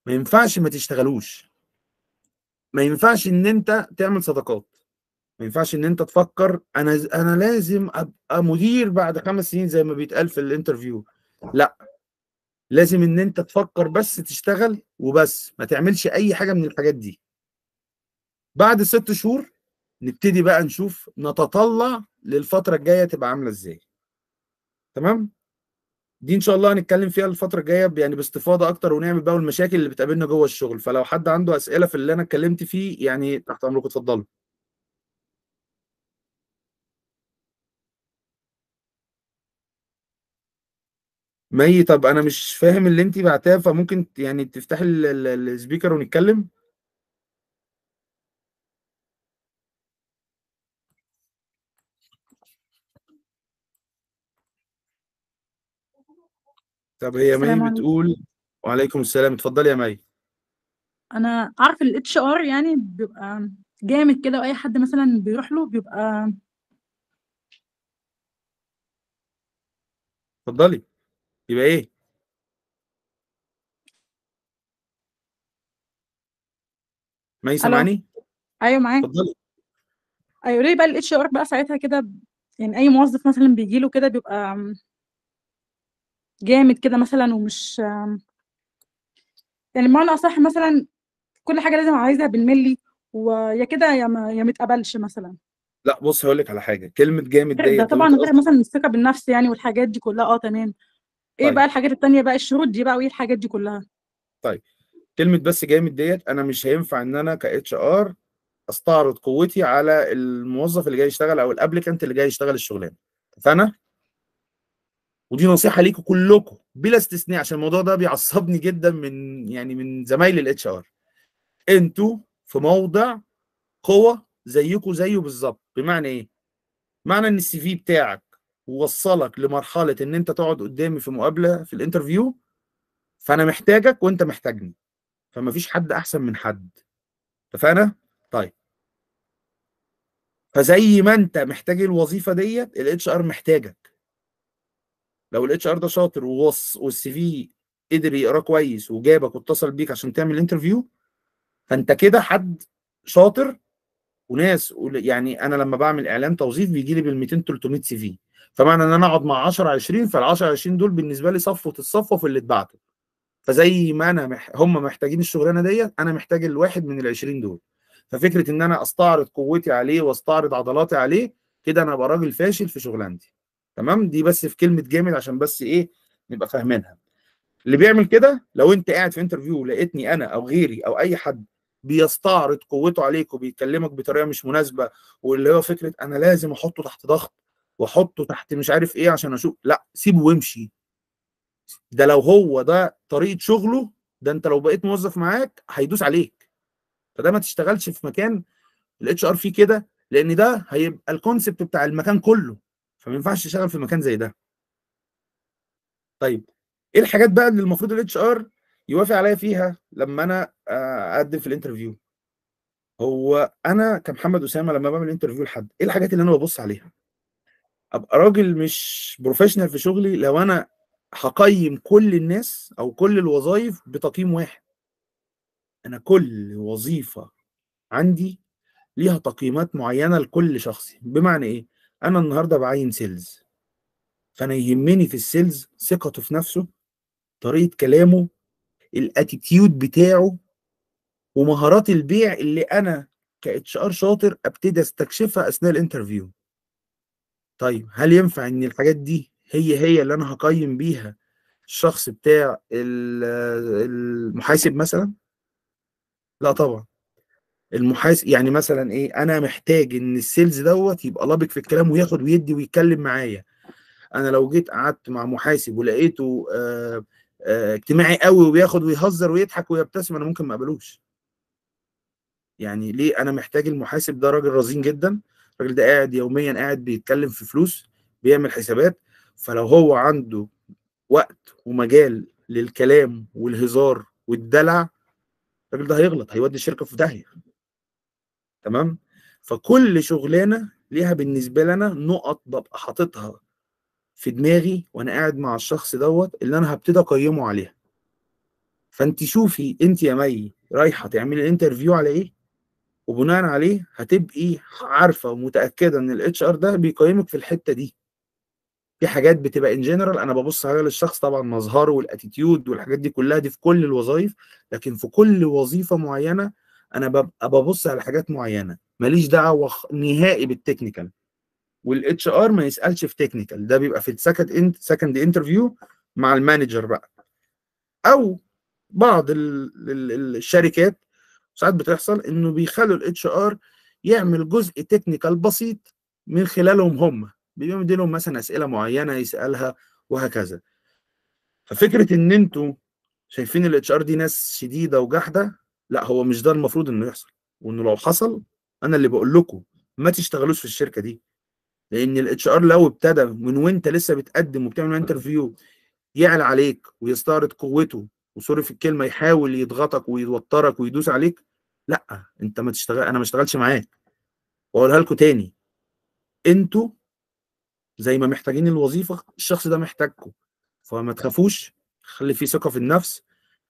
ما ينفعش ما تشتغلوش ما ينفعش ان انت تعمل صداقات ما ينفعش ان انت تفكر انا انا لازم ابقى مدير بعد خمس سنين زي ما بيتقال في الانترفيو لا لازم ان انت تفكر بس تشتغل وبس ما تعملش اي حاجه من الحاجات دي بعد ست شهور نبتدي بقى نشوف نتطلع للفتره الجايه تبقى عامله ازاي تمام دي ان شاء الله هنتكلم فيها الفتره الجايه يعني باستفاضه اكتر ونعمل بقى المشاكل اللي بتقابلنا جوه الشغل فلو حد عنده اسئله في اللي انا اتكلمت فيه يعني تحت امركم اتفضلوا ما هي طب انا مش فاهم اللي انت بعتاه فممكن يعني تفتحي السبيكر ونتكلم طب هي مي بتقول وعليكم السلام اتفضلي يا مي انا عارف الاتش ار يعني بيبقى جامد كده واي حد مثلا بيروح له بيبقى اتفضلي يبقى ايه ما يسمعني ايوه معاك اتفضلي ايوه ليه بقى الاتش ار بقى ساعتها كده يعني اي موظف مثلا بيجي له كده بيبقى جامد كده مثلا ومش يعني بمعنى اصح مثلا كل حاجه لازم عايزها بالملي ويا كده يا ما يا متقبلش مثلا لا بص هقول لك على حاجه كلمه جامد غير ده ديت طبعا غير مثلا الثقه بالنفس يعني والحاجات دي كلها اه تمام ايه طيب. بقى الحاجات التانية بقى الشروط دي بقى وايه الحاجات دي كلها طيب كلمه بس جامد ديت انا مش هينفع ان انا اتش ار استعرض قوتي على الموظف اللي جاي يشتغل او الابليكانت اللي جاي يشتغل الشغلانه فانا ودي نصيحه ليكم كلكم بلا استثناء عشان الموضوع ده بيعصبني جدا من يعني من زمايلي الاتش ار انتوا في موضع قوه زيكم زيه بالظبط بمعنى ايه معنى ان السي في بتاعك ووصلك لمرحله ان انت تقعد قدامي في مقابله في الانترفيو فانا محتاجك وانت محتاجني فما فيش حد احسن من حد اتفقنا طيب فزي ما انت محتاج الوظيفه ديت الاتش ار محتاجك لو الاتش ار ده شاطر ووص والسي في قدر يقراه كويس وجابك واتصل بيك عشان تعمل انترفيو فانت كده حد شاطر وناس يعني انا لما بعمل اعلان توظيف بيجي لي بال 200 300 سي في فمعنى ان انا اقعد مع 10 20 فال 10 20 دول بالنسبه لي صفوه الصفوه في اللي اتبعته فزي ما انا مح... هم محتاجين الشغلانه ديت انا محتاج الواحد من ال 20 دول ففكره ان انا استعرض قوتي عليه واستعرض عضلاتي عليه كده انا ابقى راجل فاشل في شغلانتي تمام دي بس في كلمه جامد عشان بس ايه نبقى فاهمينها اللي بيعمل كده لو انت قاعد في انترفيو لقيتني انا او غيري او اي حد بيستعرض قوته عليك وبيكلمك بطريقه مش مناسبه واللي هو فكره انا لازم احطه تحت ضغط واحطه تحت مش عارف ايه عشان اشوف لا سيبه وامشي ده لو هو ده طريقه شغله ده انت لو بقيت موظف معاك هيدوس عليك فده ما تشتغلش في مكان الاتش ار فيه كده لان ده هيبقى الكونسبت بتاع المكان كله فما ينفعش تشتغل في مكان زي ده طيب ايه الحاجات بقى اللي المفروض الاتش ار يوافق عليا فيها لما انا آه، اقدم في الانترفيو هو انا كمحمد اسامه لما بعمل انترفيو لحد ايه الحاجات اللي انا ببص عليها ابقى راجل مش بروفيشنال في شغلي لو انا هقيم كل الناس او كل الوظائف بتقييم واحد انا كل وظيفه عندي ليها تقييمات معينه لكل شخص بمعنى ايه انا النهارده بعين سيلز فانا يهمني في السيلز ثقته في نفسه طريقه كلامه الاتيتيود بتاعه ومهارات البيع اللي انا كاتش ار شاطر ابتدي استكشفها اثناء الانترفيو طيب هل ينفع ان الحاجات دي هي هي اللي انا هقيم بيها الشخص بتاع المحاسب مثلا لا طبعا المحاسب يعني مثلا ايه انا محتاج ان السيلز دوت يبقى لابق في الكلام وياخد ويدي ويتكلم معايا انا لو جيت قعدت مع محاسب ولقيته آه، آه، اجتماعي قوي وبياخد ويهزر ويضحك ويبتسم انا ممكن ما اقبلوش يعني ليه انا محتاج المحاسب ده راجل رزين جدا الراجل ده قاعد يوميا قاعد بيتكلم في فلوس بيعمل حسابات فلو هو عنده وقت ومجال للكلام والهزار والدلع الراجل ده هيغلط هيودي الشركه في داهيه تمام فكل شغلانه ليها بالنسبه لنا نقط ببقى حاططها في دماغي وانا قاعد مع الشخص دوت اللي انا هبتدي اقيمه عليها فانت شوفي انت يا مي رايحه تعملي الانترفيو على ايه وبناء عليه هتبقي عارفه ومتاكده ان الاتش ار ده بيقيمك في الحته دي في حاجات بتبقى ان جنرال انا ببص على للشخص طبعا مظهره والاتيتيود والحاجات دي كلها دي في كل الوظائف لكن في كل وظيفه معينه انا ببقى ببص على حاجات معينه ماليش دعوه نهائي بالتكنيكال والاتش ار ما يسالش في تكنيكال ده بيبقى في السكند انت سكند انترفيو مع المانجر بقى او بعض الشركات ساعات بتحصل انه بيخلوا الاتش ار يعمل جزء تكنيكال بسيط من خلالهم هم بيقوم لهم مثلا اسئله معينه يسالها وهكذا ففكره ان انتوا شايفين الاتش ار دي ناس شديده وجحده لا هو مش ده المفروض انه يحصل وانه لو حصل انا اللي بقول لكم ما تشتغلوش في الشركه دي لان الاتش ار لو ابتدى من وانت لسه بتقدم وبتعمل انترفيو يعلى عليك ويستعرض قوته وسوري في الكلمه يحاول يضغطك ويوترك ويدوس عليك لا انت ما تشتغل انا ما اشتغلش معاك واقولها لكم تاني انتوا زي ما محتاجين الوظيفه الشخص ده محتاجكم فما تخافوش خلي في ثقه في النفس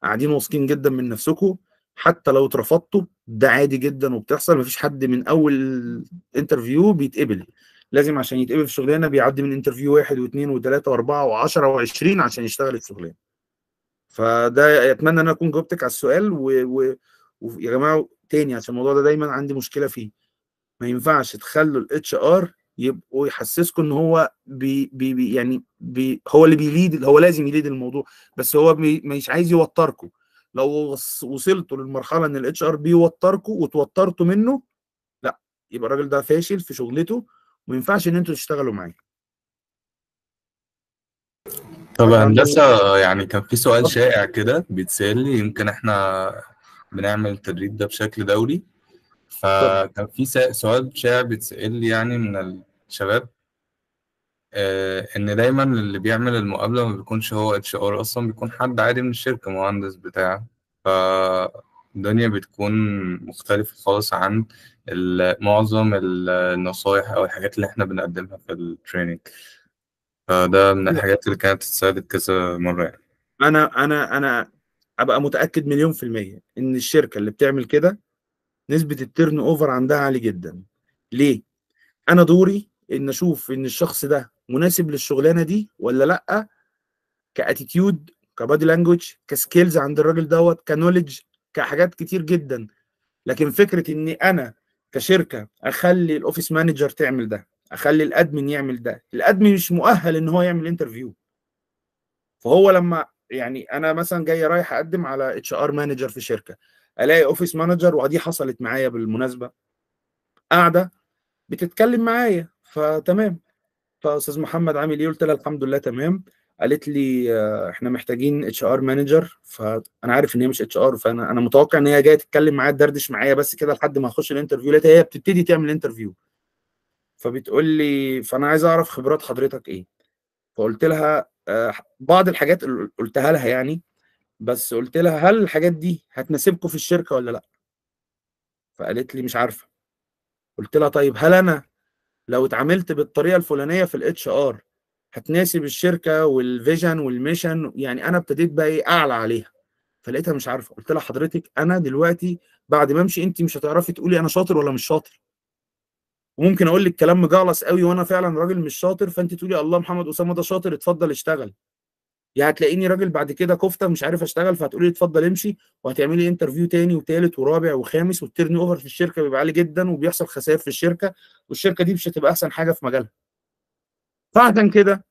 قاعدين واثقين جدا من نفسكم حتى لو اترفضتوا ده عادي جدا وبتحصل مفيش حد من اول انترفيو بيتقبل لازم عشان يتقبل في شغلانه بيعدي من انترفيو واحد واثنين وثلاثه واربعه و10 و20 عشان يشتغل في فده اتمنى ان انا اكون جاوبتك على السؤال ويا و... و... يا جماعه تاني عشان الموضوع ده دايما عندي مشكله فيه ما ينفعش تخلوا الاتش ار يبقوا يحسسكم ان هو بي بي يعني بي هو اللي بيليد هو لازم يليد الموضوع بس هو بي مش عايز يوتركم لو وصلتوا للمرحله ان الاتش ار بيوتركم وتوترتوا منه لا يبقى الراجل ده فاشل في شغلته وما ينفعش ان انتوا تشتغلوا معاه طب يا آه، هندسة يعني, يعني كان في سؤال شائع كده بيتسأل لي يمكن احنا بنعمل التدريب ده بشكل دوري فكان في سؤال شائع بيتسأل لي يعني من الشباب آه، ان دايما اللي بيعمل المقابله ما بيكونش هو اتش ار اصلا بيكون حد عادي من الشركه مهندس بتاع فالدنيا بتكون مختلفه خالص عن معظم النصايح او الحاجات اللي احنا بنقدمها في التريننج فده من الحاجات اللي كانت اتسألت كذا مرة يعني. أنا أنا أنا أبقى متأكد مليون في المية إن الشركة اللي بتعمل كده نسبة التيرن أوفر عندها عالي جدا. ليه؟ أنا دوري إن أشوف إن الشخص ده مناسب للشغلانة دي ولا لأ كاتيتيود كبادي لانجوج كسكيلز عند الراجل دوت كنولج كحاجات كتير جدا لكن فكره اني انا كشركه اخلي الاوفيس مانجر تعمل ده اخلي الادمن يعمل ده الادمن مش مؤهل ان هو يعمل انترفيو فهو لما يعني انا مثلا جاي رايح اقدم على اتش ار مانجر في شركه الاقي اوفيس مانجر ودي حصلت معايا بالمناسبه قاعده بتتكلم معايا فتمام فاستاذ محمد عامل ايه قلت لها الحمد لله تمام قالت لي آه، احنا محتاجين اتش ار مانجر فانا عارف ان هي مش اتش ار فانا انا متوقع ان هي جايه تتكلم معايا تدردش معايا بس كده لحد ما اخش الانترفيو لقيتها هي بتبتدي تعمل انترفيو فبتقول لي فانا عايز اعرف خبرات حضرتك ايه فقلت لها آه، بعض الحاجات قلتها لها يعني بس قلت لها هل الحاجات دي هتناسبكم في الشركه ولا لا فقالت لي مش عارفه قلت لها طيب هل انا لو اتعاملت بالطريقه الفلانيه في الاتش ار هتناسب الشركه والفيجن والميشن يعني انا ابتديت بقى ايه اعلى عليها فلقيتها مش عارفه قلت لها حضرتك انا دلوقتي بعد ما امشي انت مش هتعرفي تقولي انا شاطر ولا مش شاطر وممكن اقول لك كلام مجعلص قوي وانا فعلا راجل مش شاطر فانت تقولي الله محمد اسامه ده شاطر اتفضل اشتغل يا يعني هتلاقيني راجل بعد كده كفته مش عارف اشتغل فهتقولي اتفضل امشي وهتعملي انترفيو تاني وتالت ورابع وخامس والتيرن اوفر في الشركه بيبقى عالي جدا وبيحصل خسائر في الشركه والشركه دي مش هتبقى احسن حاجه في مجالها. فعشان كده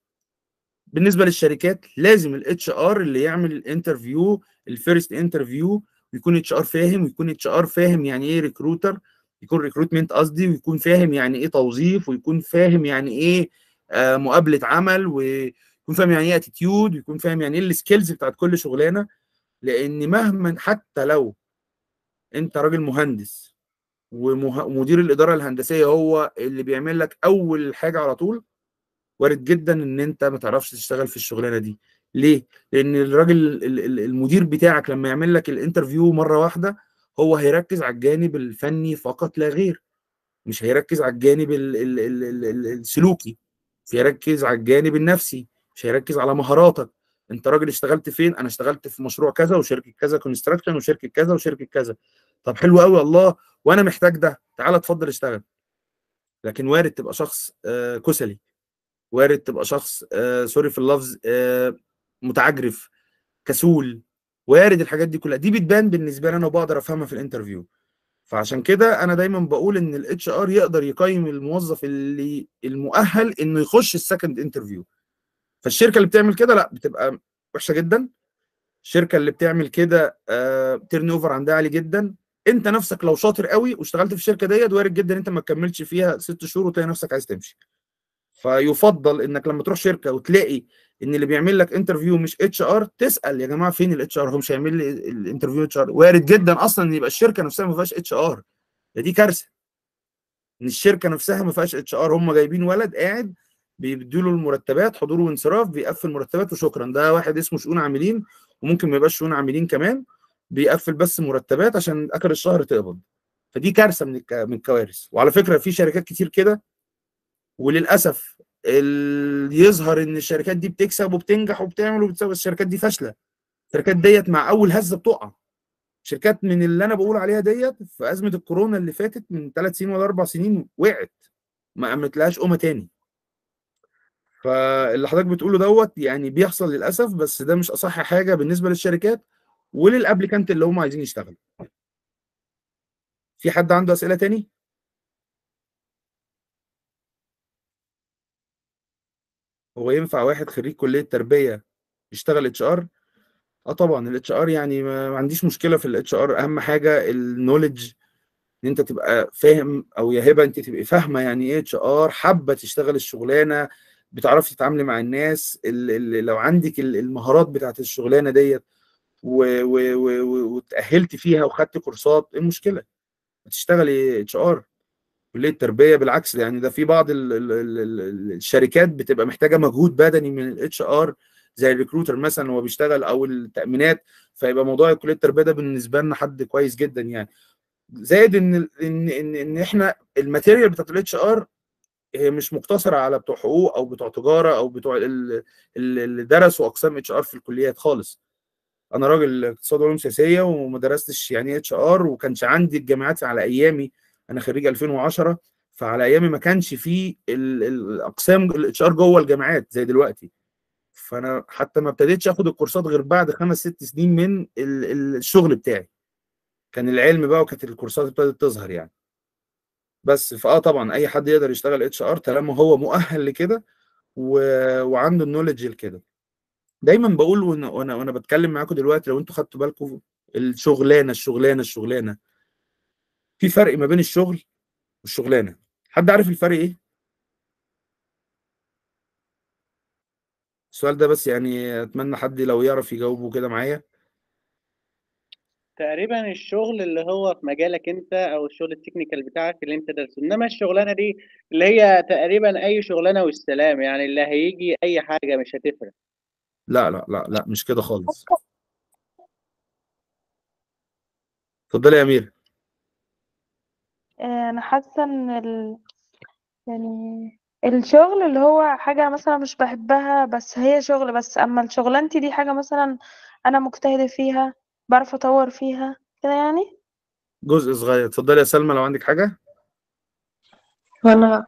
بالنسبه للشركات لازم الاتش ار اللي يعمل الانترفيو الفيرست انترفيو ويكون اتش ار فاهم ويكون اتش ار فاهم يعني ايه ريكروتر يكون ريكروتمنت قصدي ويكون فاهم يعني ايه توظيف ويكون فاهم يعني ايه آه مقابله عمل ويكون فاهم يعني ايه اتيتيود ويكون فاهم يعني ايه السكيلز بتاعت كل شغلانه لان مهما حتى لو انت راجل مهندس ومدير الاداره الهندسيه هو اللي بيعمل لك اول حاجه على طول وارد جدا ان انت ما تعرفش تشتغل في الشغلانه دي ليه لان الراجل المدير بتاعك لما يعمل لك الانترفيو مره واحده هو هيركز على الجانب الفني فقط لا غير مش هيركز على الجانب الـ الـ الـ الـ السلوكي مش هيركز على الجانب النفسي مش هيركز على مهاراتك انت راجل اشتغلت فين انا اشتغلت في مشروع كذا وشركه كذا كونستراكشن وشركه كذا وشركه كذا طب حلو قوي الله وانا محتاج ده تعالى اتفضل اشتغل لكن وارد تبقى شخص آه، كسلي وارد تبقى شخص سوري آه، في اللفظ آه، متعجرف كسول وارد الحاجات دي كلها دي بتبان بالنسبه لي انا وبقدر افهمها في الانترفيو فعشان كده انا دايما بقول ان الاتش ار يقدر يقيم الموظف اللي المؤهل انه يخش السكند انترفيو فالشركه اللي بتعمل كده لا بتبقى وحشه جدا الشركه اللي بتعمل كده آه تيرن اوفر عندها عالي جدا انت نفسك لو شاطر قوي واشتغلت في الشركه ديت وارد جدا انت ما تكملش فيها ست شهور وتلاقي نفسك عايز تمشي فيفضل انك لما تروح شركه وتلاقي ان اللي بيعمل لك انترفيو مش اتش ار تسال يا جماعه فين الاتش ار هو مش هيعمل لي الانترفيو اتش ار وارد جدا اصلا ان يبقى الشركه نفسها ما فيهاش اتش ار دي كارثه ان الشركه نفسها ما فيهاش اتش ار هم جايبين ولد قاعد بيدوا له المرتبات حضور وانصراف بيقفل مرتبات وشكرا ده واحد اسمه شؤون عاملين وممكن ما يبقاش شؤون عاملين كمان بيقفل بس مرتبات عشان اخر الشهر تقبض فدي كارثه من من الكوارث وعلى فكره في شركات كتير كده وللاسف يظهر ان الشركات دي بتكسب وبتنجح وبتعمل وبتسوي الشركات دي فاشله الشركات ديت مع اول هزه بتقع شركات من اللي انا بقول عليها ديت في ازمه الكورونا اللي فاتت من ثلاث سنين ولا اربع سنين وقعت ما قامتلهاش قومه تاني فاللي حضرتك بتقوله دوت يعني بيحصل للاسف بس ده مش اصح حاجه بالنسبه للشركات وللابليكانت اللي هم عايزين يشتغلوا في حد عنده اسئله تاني هو ينفع واحد خريج كليه تربيه يشتغل اتش ار اه طبعا الاتش ار يعني ما عنديش مشكله في الاتش ار اهم حاجه النولج ان انت تبقى فاهم او يا هبه انت تبقي فاهمه يعني ايه اتش ار حابه تشتغل الشغلانه بتعرفي تتعاملي مع الناس اللي لو عندك المهارات بتاعه الشغلانه ديت وتاهلتي فيها وخدتي كورسات ايه المشكله؟ تشتغلي اتش ار كليه التربيه بالعكس يعني ده في بعض الـ الـ الـ الشركات بتبقى محتاجه مجهود بدني من الاتش ار زي الريكروتر مثلا هو بيشتغل او التامينات فيبقى موضوع كليه التربيه ده بالنسبه لنا حد كويس جدا يعني زائد ان ان ان, إن احنا الماتيريال بتاعت الاتش ار هي مش مقتصره على بتوع حقوق او بتوع تجاره او بتوع اللي درسوا اقسام اتش ار في الكليات خالص انا راجل اقتصاد وعلوم سياسيه وما درستش يعني اتش ار وكانش عندي الجامعات على ايامي انا خريج 2010 فعلى ايامي ما كانش فيه الاقسام الاتش ار جوه الجامعات زي دلوقتي فانا حتى ما ابتديتش اخد الكورسات غير بعد خمس ست سنين من الشغل بتاعي كان العلم بقى وكانت الكورسات ابتدت تظهر يعني بس فاه طبعا اي حد يقدر يشتغل اتش ار طالما هو مؤهل لكده و... وعنده النولج لكده دايما بقول وانا وانا بتكلم معاكم دلوقتي لو انتوا خدتوا بالكم الشغلانه الشغلانه الشغلانه في فرق ما بين الشغل والشغلانه حد عارف الفرق ايه السؤال ده بس يعني اتمنى حد لو يعرف يجاوبه كده معايا تقريبا الشغل اللي هو في مجالك انت او الشغل التكنيكال بتاعك اللي انت دارسه انما الشغلانه دي اللي هي تقريبا اي شغلانه والسلام يعني اللي هيجي اي حاجه مش هتفرق لا لا لا لا مش كده خالص اتفضلي يا امير آه، انا حاسه ان ال... يعني الشغل اللي هو حاجه مثلا مش بحبها بس هي شغل بس اما الشغلانتي دي حاجه مثلا انا مجتهده فيها بعرف اطور فيها كده يعني جزء صغير اتفضلي يا سلمى لو عندك حاجه وانا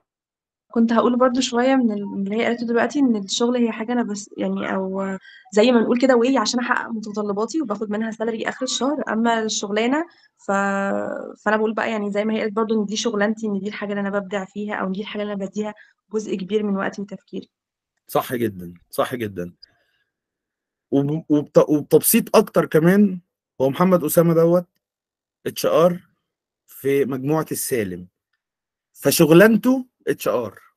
كنت هقول برضه شوية من اللي هي قالته دلوقتي، إن الشغل هي حاجة أنا بس يعني أو زي ما بنقول كده way عشان أحقق متطلباتي وباخد منها سالري آخر الشهر، أما الشغلانة ف فأنا بقول بقى يعني زي ما هي قالت برضه إن دي شغلانتي، إن دي الحاجة اللي أنا ببدع فيها أو دي الحاجة اللي أنا بديها جزء كبير من وقتي وتفكيري. صح جدًا، صح جدًا. وب وبت وبتبسيط أكتر كمان هو محمد أسامة دوت اتش ار في مجموعة السالم، فشغلانته ار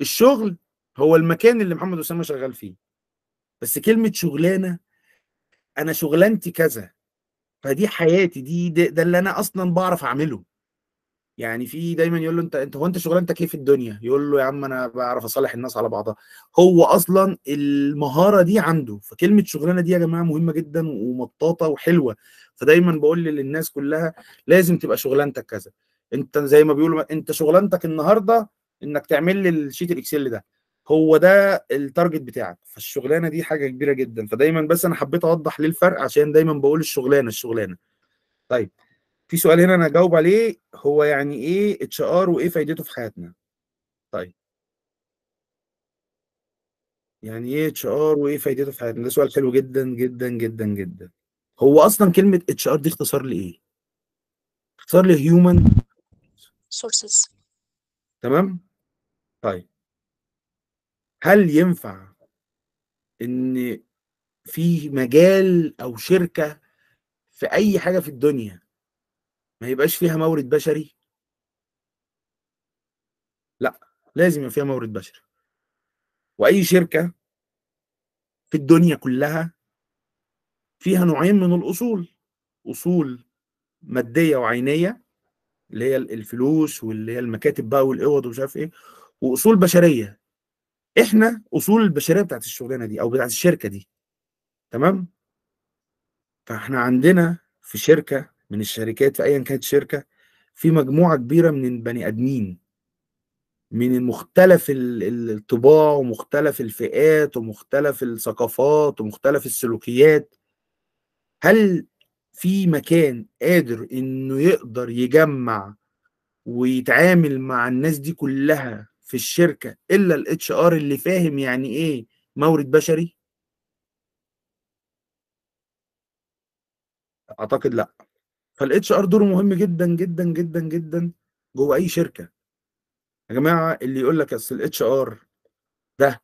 الشغل هو المكان اللي محمد اسامه شغال فيه بس كلمه شغلانه انا شغلانتي كذا فدي حياتي دي ده, ده اللي انا اصلا بعرف اعمله يعني في دايما يقول له انت انت هو انت شغلانتك ايه في الدنيا يقول له يا عم انا بعرف اصالح الناس على بعضها هو اصلا المهاره دي عنده فكلمه شغلانه دي يا جماعه مهمه جدا ومطاطه وحلوه فدايما بقول للناس كلها لازم تبقى شغلانتك كذا انت زي ما بيقولوا انت شغلانتك النهارده انك تعمل لي الشيت الاكسل ده هو ده التارجت بتاعك فالشغلانه دي حاجه كبيره جدا فدايما بس انا حبيت اوضح ليه الفرق عشان دايما بقول الشغلانه الشغلانه طيب في سؤال هنا انا هجاوب عليه هو يعني ايه اتش ار وايه فايدته في حياتنا طيب يعني ايه اتش ار وايه فايدته في حياتنا ده سؤال حلو جدا جدا جدا جدا هو اصلا كلمه اتش ار دي اختصار لايه اختصار لهيومن سورسز تمام طيب هل ينفع ان في مجال او شركه في اي حاجه في الدنيا ما يبقاش فيها مورد بشري لا لازم يبقى فيها مورد بشري واي شركه في الدنيا كلها فيها نوعين من الاصول اصول ماديه وعينيه اللي هي الفلوس واللي هي المكاتب بقى والاوض ومش عارف ايه واصول بشريه احنا اصول البشريه بتاعت الشغلانه دي او بتاعت الشركه دي تمام فاحنا عندنا في شركه من الشركات في ايا كانت شركه في مجموعه كبيره من البني ادمين من مختلف الطباع ومختلف الفئات ومختلف الثقافات ومختلف السلوكيات هل في مكان قادر انه يقدر يجمع ويتعامل مع الناس دي كلها في الشركه الا الاتش ار اللي فاهم يعني ايه مورد بشري اعتقد لا فالاتش ار دوره مهم جدا جدا جدا جدا جوه اي شركه يا جماعه اللي يقول لك اصل الاتش ار ده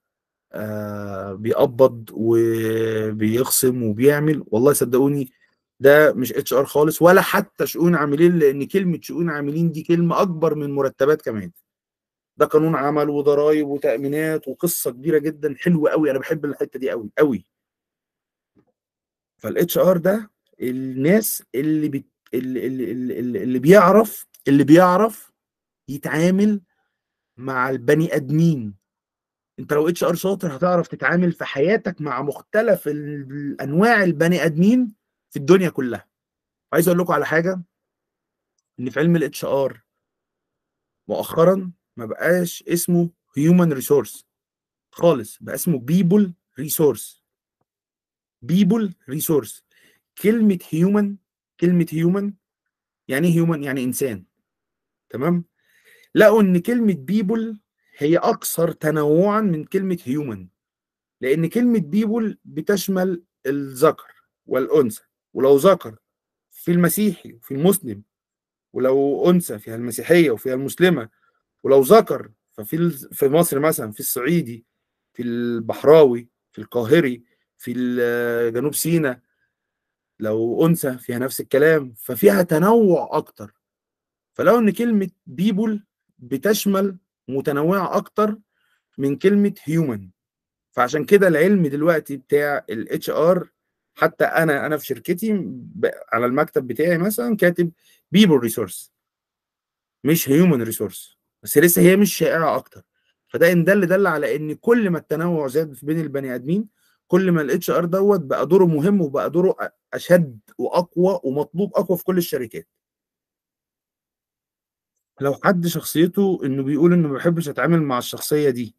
آه بيقبض وبيخصم وبيعمل والله صدقوني ده مش اتش ار خالص ولا حتى شؤون عاملين لان كلمه شؤون عاملين دي كلمه اكبر من مرتبات كمان ده قانون عمل وضرايب وتامينات وقصه كبيره جدا حلوه قوي انا بحب الحته دي قوي قوي فالاتش ار ده الناس اللي بت... اللي, اللي, اللي بيعرف اللي بيعرف يتعامل مع البني ادمين انت لو اتش ار شاطر هتعرف تتعامل في حياتك مع مختلف انواع البني ادمين في الدنيا كلها عايز اقول لكم على حاجه ان في علم الاتش ار مؤخرا ما بقاش اسمه هيومن ريسورس خالص بقى اسمه بيبل ريسورس بيبل ريسورس كلمه هيومن كلمه هيومن يعني ايه هيومن يعني انسان تمام لقوا ان كلمه بيبل هي اكثر تنوعا من كلمه هيومن لان كلمه بيبل بتشمل الذكر والانثى ولو ذكر في المسيحي وفي المسلم ولو انثى فيها المسيحيه وفيها المسلمه ولو ذكر ففي في مصر مثلا في الصعيدي في البحراوي في القاهري في جنوب سيناء لو انثى فيها نفس الكلام ففيها تنوع اكتر فلو ان كلمه بيبول بتشمل متنوعه اكتر من كلمه هيومن فعشان كده العلم دلوقتي بتاع الاتش ار حتى انا انا في شركتي على المكتب بتاعي مثلا كاتب بيبول ريسورس مش هيومن ريسورس بس لسه هي مش شائعه اكتر فده ان دل دل على ان كل ما التنوع زاد بين البني ادمين كل ما الاتش ار دوت بقى دوره مهم وبقى دوره اشد واقوى ومطلوب اقوى في كل الشركات لو حد شخصيته انه بيقول انه ما بحبش اتعامل مع الشخصيه دي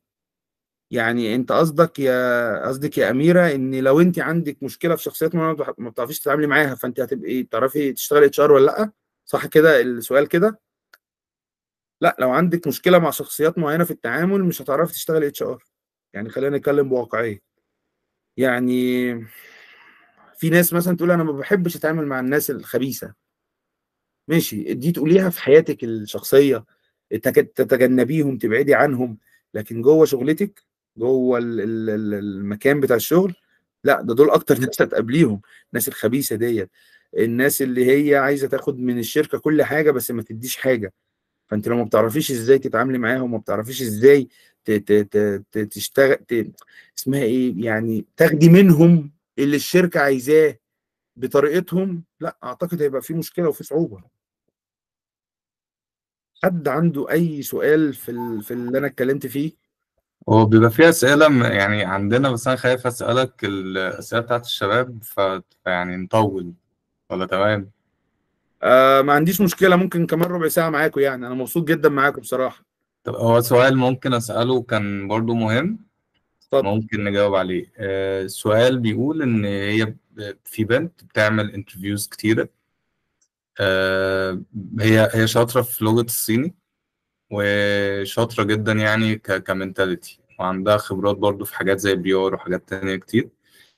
يعني انت قصدك يا قصدك يا اميره ان لو انت عندك مشكله في شخصيات ما بتعرفيش تتعاملي معاها فانت هتبقي تعرفي تشتغلي اتش ار ولا لا صح كده السؤال كده لا لو عندك مشكله مع شخصيات معينه في التعامل مش هتعرفي تشتغلي اتش ار يعني خلينا نتكلم بواقعيه يعني في ناس مثلا تقول انا ما بحبش اتعامل مع الناس الخبيثه ماشي دي تقوليها في حياتك الشخصيه تتجنبيهم تبعدي عنهم لكن جوه شغلتك جوه المكان بتاع الشغل لا ده دول اكتر ناس هتقابليهم الناس الخبيثه ديت الناس اللي هي عايزه تاخد من الشركه كل حاجه بس ما تديش حاجه فانت لو ما بتعرفيش ازاي تتعاملي معاهم وما بتعرفيش ازاي تشتغل اسمها ايه يعني تاخدي منهم اللي الشركه عايزاه بطريقتهم لا اعتقد هيبقى في مشكله وفي صعوبه حد عنده اي سؤال في في اللي انا اتكلمت فيه هو بيبقى في اسئله يعني عندنا بس انا خايف اسالك الاسئله بتاعت الشباب فيعني نطول ولا تمام آه ما عنديش مشكله ممكن كمان ربع ساعه معاكم يعني انا مبسوط جدا معاكم بصراحه طب هو سؤال ممكن اساله كان برضو مهم اتفضل ممكن نجاوب عليه آه، السؤال بيقول ان هي في بنت بتعمل انترفيوز كتيره آه، هي هي شاطره في لغه الصيني وشاطره جدا يعني كمنتاليتي وعندها خبرات برضو في حاجات زي بيور ار وحاجات تانية كتير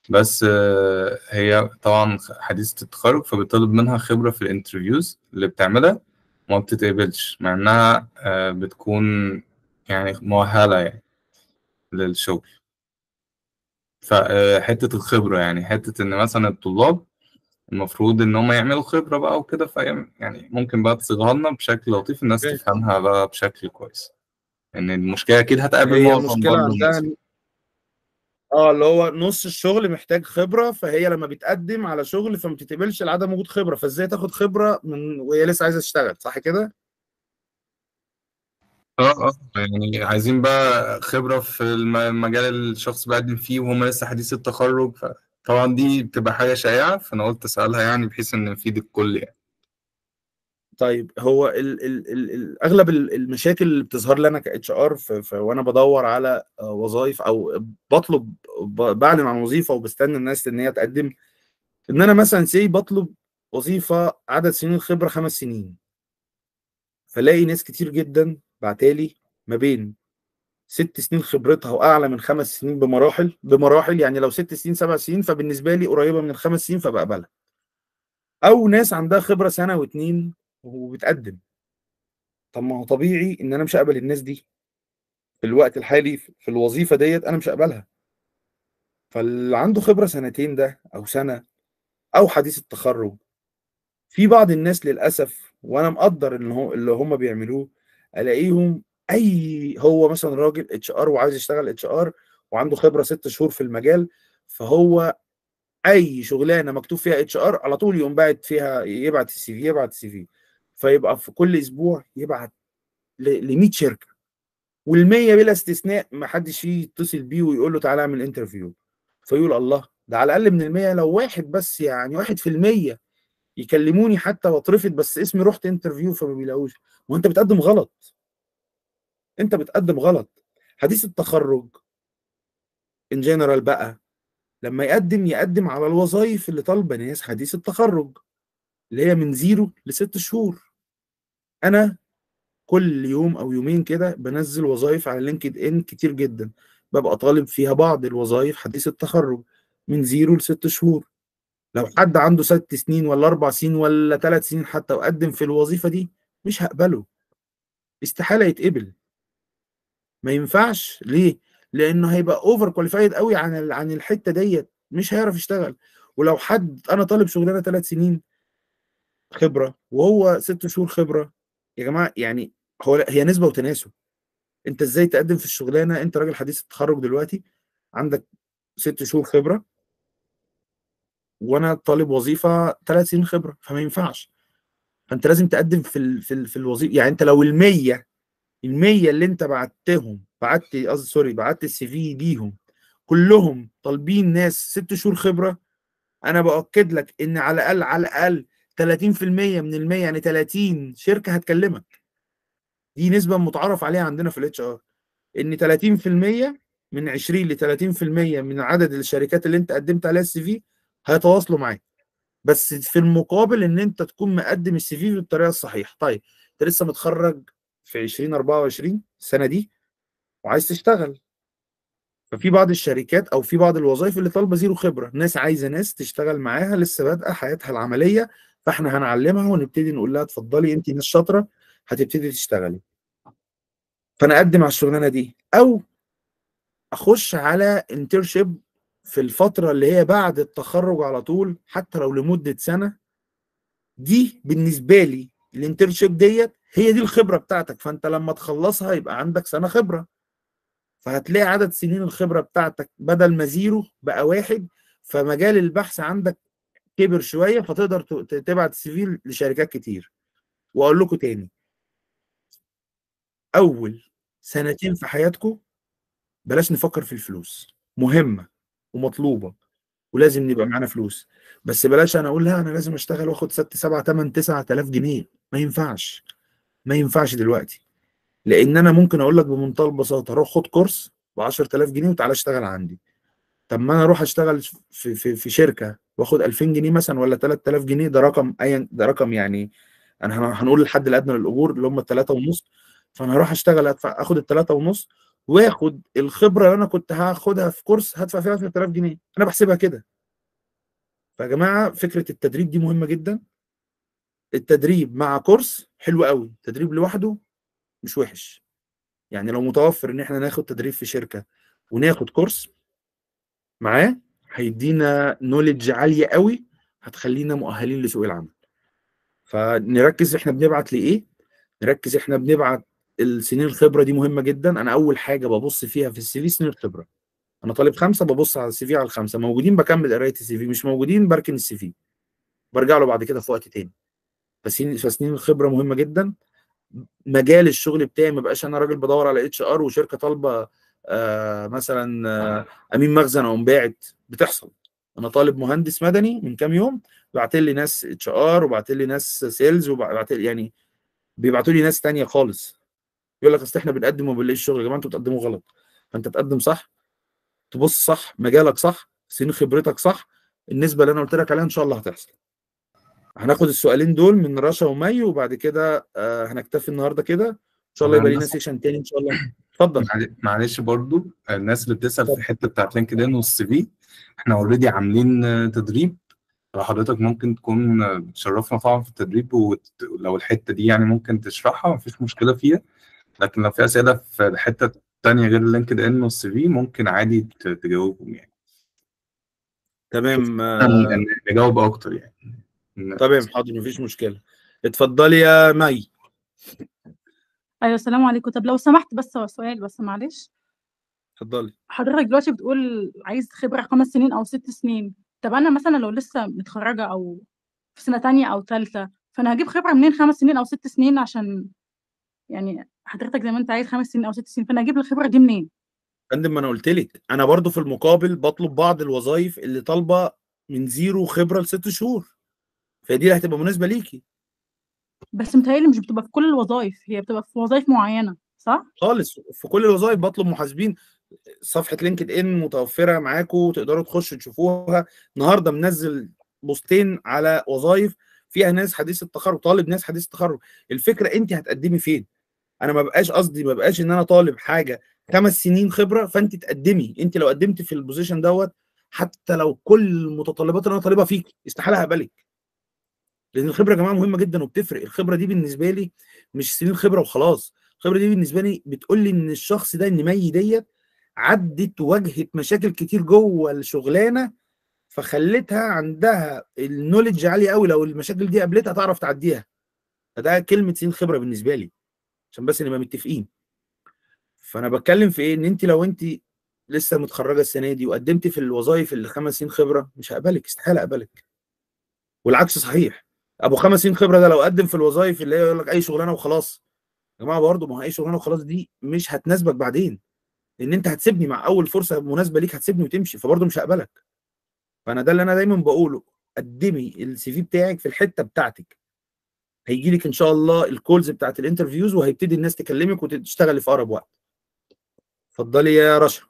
بس آه، هي طبعا حديثة التخرج فبيطلب منها خبرة في الانترفيوز اللي بتعملها وما بتتقبلش مع انها آه، بتكون يعني مؤهلة يعني للشغل فحتة آه، الخبرة يعني حتة ان مثلا الطلاب المفروض ان هم يعملوا خبرة بقى وكده فهي يعني ممكن بقى تصيغها لنا بشكل لطيف الناس تفهمها بقى بشكل كويس ان المشكلة اكيد هتقابل معظم المشكلة آه، اللي هو نُص الشغل محتاج خبرة، فهي لمّا بتقدّم على شغل فما بتتقبلش لعدم وجود خبرة، فإزاي تاخد خبرة من وهي لسه عايزة تشتغل، صح كده؟ آه، آه، يعني عايزين بقى خبرة في المجال اللي الشخص بيقدّم فيه وهُم لسه حديثي التخرُّج، فطبعًا دي بتبقى حاجة شائعة، فأنا قُلت أسألها يعني بحيث إن نفيد الكل يعني. طيب هو الـ الـ الـ الـ اغلب المشاكل اللي بتظهر لي انا كاتش ار وانا بدور على آه، وظائف او بطلب بعلن عن وظيفه وبستنى الناس ان هي تقدم ان انا مثلا سي بطلب وظيفه عدد سنين الخبره خمس سنين فلاقي ناس كتير جدا بعتالي ما بين ست سنين خبرتها واعلى من خمس سنين بمراحل بمراحل يعني لو ست سنين سبع سنين فبالنسبه لي قريبه من الخمس سنين فبقبلها او ناس عندها خبره سنه واتنين وبتقدم طب ما هو طبيعي ان انا مش هقبل الناس دي في الوقت الحالي في الوظيفه ديت انا مش هقبلها فاللي عنده خبره سنتين ده او سنه او حديث التخرج في بعض الناس للاسف وانا مقدر ان هو اللي هم بيعملوه الاقيهم اي هو مثلا راجل اتش ار وعايز يشتغل اتش ار وعنده خبره ست شهور في المجال فهو اي شغلانه مكتوب فيها اتش ار على طول يقوم باعت فيها يبعت السي في يبعت السي في فيبقى في كل اسبوع يبعت ل 100 شركه وال100 بلا استثناء ما حدش يتصل بيه ويقول له تعالى اعمل انترفيو فيقول الله ده على الاقل من ال100 لو واحد بس يعني واحد في المية يكلموني حتى واترفض بس اسمي رحت انترفيو فما بيلاقوش وانت بتقدم غلط انت بتقدم غلط حديث التخرج ان جنرال بقى لما يقدم يقدم على الوظائف اللي طالبه ناس حديث التخرج اللي هي من زيرو لست شهور انا كل يوم او يومين كده بنزل وظائف على لينكد ان كتير جدا ببقى طالب فيها بعض الوظائف حديث التخرج من زيرو لست شهور لو حد عنده ست سنين ولا اربع سنين ولا ثلاث سنين حتى وقدم في الوظيفه دي مش هقبله استحاله يتقبل ما ينفعش ليه لانه هيبقى اوفر كواليفايد قوي عن عن الحته ديت مش هيعرف يشتغل ولو حد انا طالب شغلانه ثلاث سنين خبره وهو ست شهور خبره يا جماعه يعني هو هي نسبه وتناسب انت ازاي تقدم في الشغلانه انت راجل حديث التخرج دلوقتي عندك ست شهور خبره وانا طالب وظيفه ثلاث سنين خبره فما ينفعش فانت لازم تقدم في الـ في, في الوظيفه يعني انت لو ال100 ال100 اللي انت بعتهم بعت قصدي سوري بعت السي في ليهم كلهم طالبين ناس ست شهور خبره انا باكد لك ان على الاقل على الاقل 30% من ال 100 يعني 30 شركه هتكلمك دي نسبه متعارف عليها عندنا في الاتش ار ان 30% من 20 ل 30% من عدد الشركات اللي انت قدمت عليها السي في هيتواصلوا معاك بس في المقابل ان انت تكون مقدم السي في بالطريقه الصحيحه طيب انت لسه متخرج في 2024 السنه دي وعايز تشتغل ففي بعض الشركات او في بعض الوظائف اللي طالبه زيرو خبره ناس عايزه ناس تشتغل معاها لسه بادئه حياتها العمليه فاحنا هنعلمها ونبتدي نقول لها اتفضلي انت ناس شاطره هتبتدي تشتغلي فانا اقدم على الشغلانه دي او اخش على انترشيب في الفتره اللي هي بعد التخرج على طول حتى لو لمده سنه دي بالنسبه لي الانترشيب ديت هي دي الخبره بتاعتك فانت لما تخلصها يبقى عندك سنه خبره فهتلاقي عدد سنين الخبره بتاعتك بدل ما زيرو بقى واحد فمجال البحث عندك كبر شويه فتقدر تبعت السي في لشركات كتير واقول لكم تاني اول سنتين في حياتكم بلاش نفكر في الفلوس مهمه ومطلوبه ولازم نبقى معانا فلوس بس بلاش انا اقول لا انا لازم اشتغل واخد 6 7 8 9000 جنيه ما ينفعش ما ينفعش دلوقتي لان انا ممكن اقول لك بمنتهى البساطه روح خد كورس ب 10000 جنيه وتعالى اشتغل عندي طب ما انا اروح اشتغل في في, في شركه واخد 2000 جنيه مثلا ولا 3000 جنيه ده رقم ايا ده رقم يعني انا هنقول الحد الادنى للاجور اللي هم 3 ونص فانا هروح اشتغل ادفع اخد ال 3 ونص واخد الخبره اللي انا كنت هاخدها في كورس هدفع فيها 3000 جنيه انا بحسبها كده فيا جماعه فكره التدريب دي مهمه جدا التدريب مع كورس حلو قوي تدريب لوحده مش وحش يعني لو متوفر ان احنا ناخد تدريب في شركه وناخد كورس معاه هيدينا نولج عاليه قوي هتخلينا مؤهلين لسوق العمل فنركز احنا بنبعت لايه نركز احنا بنبعت السنين الخبره دي مهمه جدا انا اول حاجه ببص فيها في السي في سنين الخبره انا طالب خمسه ببص على السي في على الخمسه موجودين بكمل قرايه السي في مش موجودين بركن السي في برجع له بعد كده في وقت تاني فسنين فسنين الخبره مهمه جدا مجال الشغل بتاعي ما بقاش انا راجل بدور على اتش ار وشركه طالبه آه، مثلا آه، امين مخزن او باعت بتحصل انا طالب مهندس مدني من كام يوم بعت لي ناس اتش ار وبعت لي ناس سيلز وبعت لي يعني بيبعتوا لي ناس تانية خالص يقول لك اصل احنا بنقدم وما بنلاقيش شغل يا جماعه انتوا بتقدموا غلط فانت تقدم صح تبص صح مجالك صح سنين خبرتك صح النسبه اللي انا قلت لك عليها ان شاء الله هتحصل هناخد السؤالين دول من رشا ومي وبعد كده آه، هنكتفي النهارده كده ان شاء الله يبقى لنا سيشن تاني ان شاء الله اتفضل معلش برضو الناس اللي بتسال في الحته بتاعت لينكد ان والسي في احنا اوريدي عاملين تدريب لو حضرتك ممكن تكون تشرفنا طبعا في التدريب ولو الحته دي يعني ممكن تشرحها مفيش مشكله فيها لكن لو في اسئله في الحته الثانيه غير لينكد ان والسي في ممكن عادي تجاوبهم يعني تمام آه، نجاوب اكتر يعني تمام حاضر مفيش مشكله اتفضلي يا مي أيوه السلام عليكم، طب لو سمحت بس هو سؤال بس معلش. اتفضلي. حضرتك دلوقتي بتقول عايز خبرة خمس سنين أو ست سنين، طب أنا مثلًا لو لسه متخرّجة أو في سنة تانية أو تالتة، فأنا هجيب خبرة منين خمس سنين أو ست سنين عشان يعني حضرتك زي ما أنت عايز خمس سنين أو ست سنين، فأنا هجيب الخبرة دي منين؟ فندم ما أنا قُلت لِك، أنا برضه في المقابل بطلب بعض الوظايف اللي طالبة من زيرو خبره لست شهور، فدي اللي هتبقى مناسبة ليكي بس متهيألي مش بتبقى في كل الوظائف هي بتبقى في وظائف معينة صح؟ خالص في كل الوظائف بطلب محاسبين صفحة لينكد ان متوفرة معاكم تقدروا تخشوا تشوفوها النهاردة منزل بوستين على وظائف فيها ناس حديث التخرج طالب ناس حديث التخرج الفكرة انت هتقدمي فين؟ انا ما بقاش قصدي ما بقاش ان انا طالب حاجة خمس سنين خبرة فانت تقدمي انت لو قدمت في البوزيشن دوت حتى لو كل المتطلبات اللي انا طالبها فيك استحالة هقبلك لان الخبره يا جماعه مهمه جدا وبتفرق الخبره دي بالنسبه لي مش سنين خبره وخلاص الخبره دي بالنسبه لي بتقول لي ان الشخص ده ان مي ديت عدت وواجهت مشاكل كتير جوه الشغلانه فخلتها عندها النولج عاليه قوي لو المشاكل دي قابلتها تعرف تعديها فده كلمه سنين خبره بالنسبه لي عشان بس نبقى متفقين فانا بتكلم في ايه ان انت لو انت لسه متخرجه السنه دي وقدمتي في الوظائف اللي خمس سنين خبره مش هقبلك استحاله اقبلك والعكس صحيح ابو خمس سنين خبره ده لو قدم في الوظائف اللي هي يقول لك اي شغلانه وخلاص يا جماعه برضه ما هو اي شغلانه وخلاص دي مش هتناسبك بعدين ان انت هتسيبني مع اول فرصه مناسبه ليك هتسيبني وتمشي فبرضه مش هقبلك فانا ده اللي انا دايما بقوله قدمي السي في بتاعك في الحته بتاعتك هيجي لك ان شاء الله الكولز بتاعت الانترفيوز وهيبتدي الناس تكلمك وتشتغلي في اقرب وقت اتفضلي يا رشا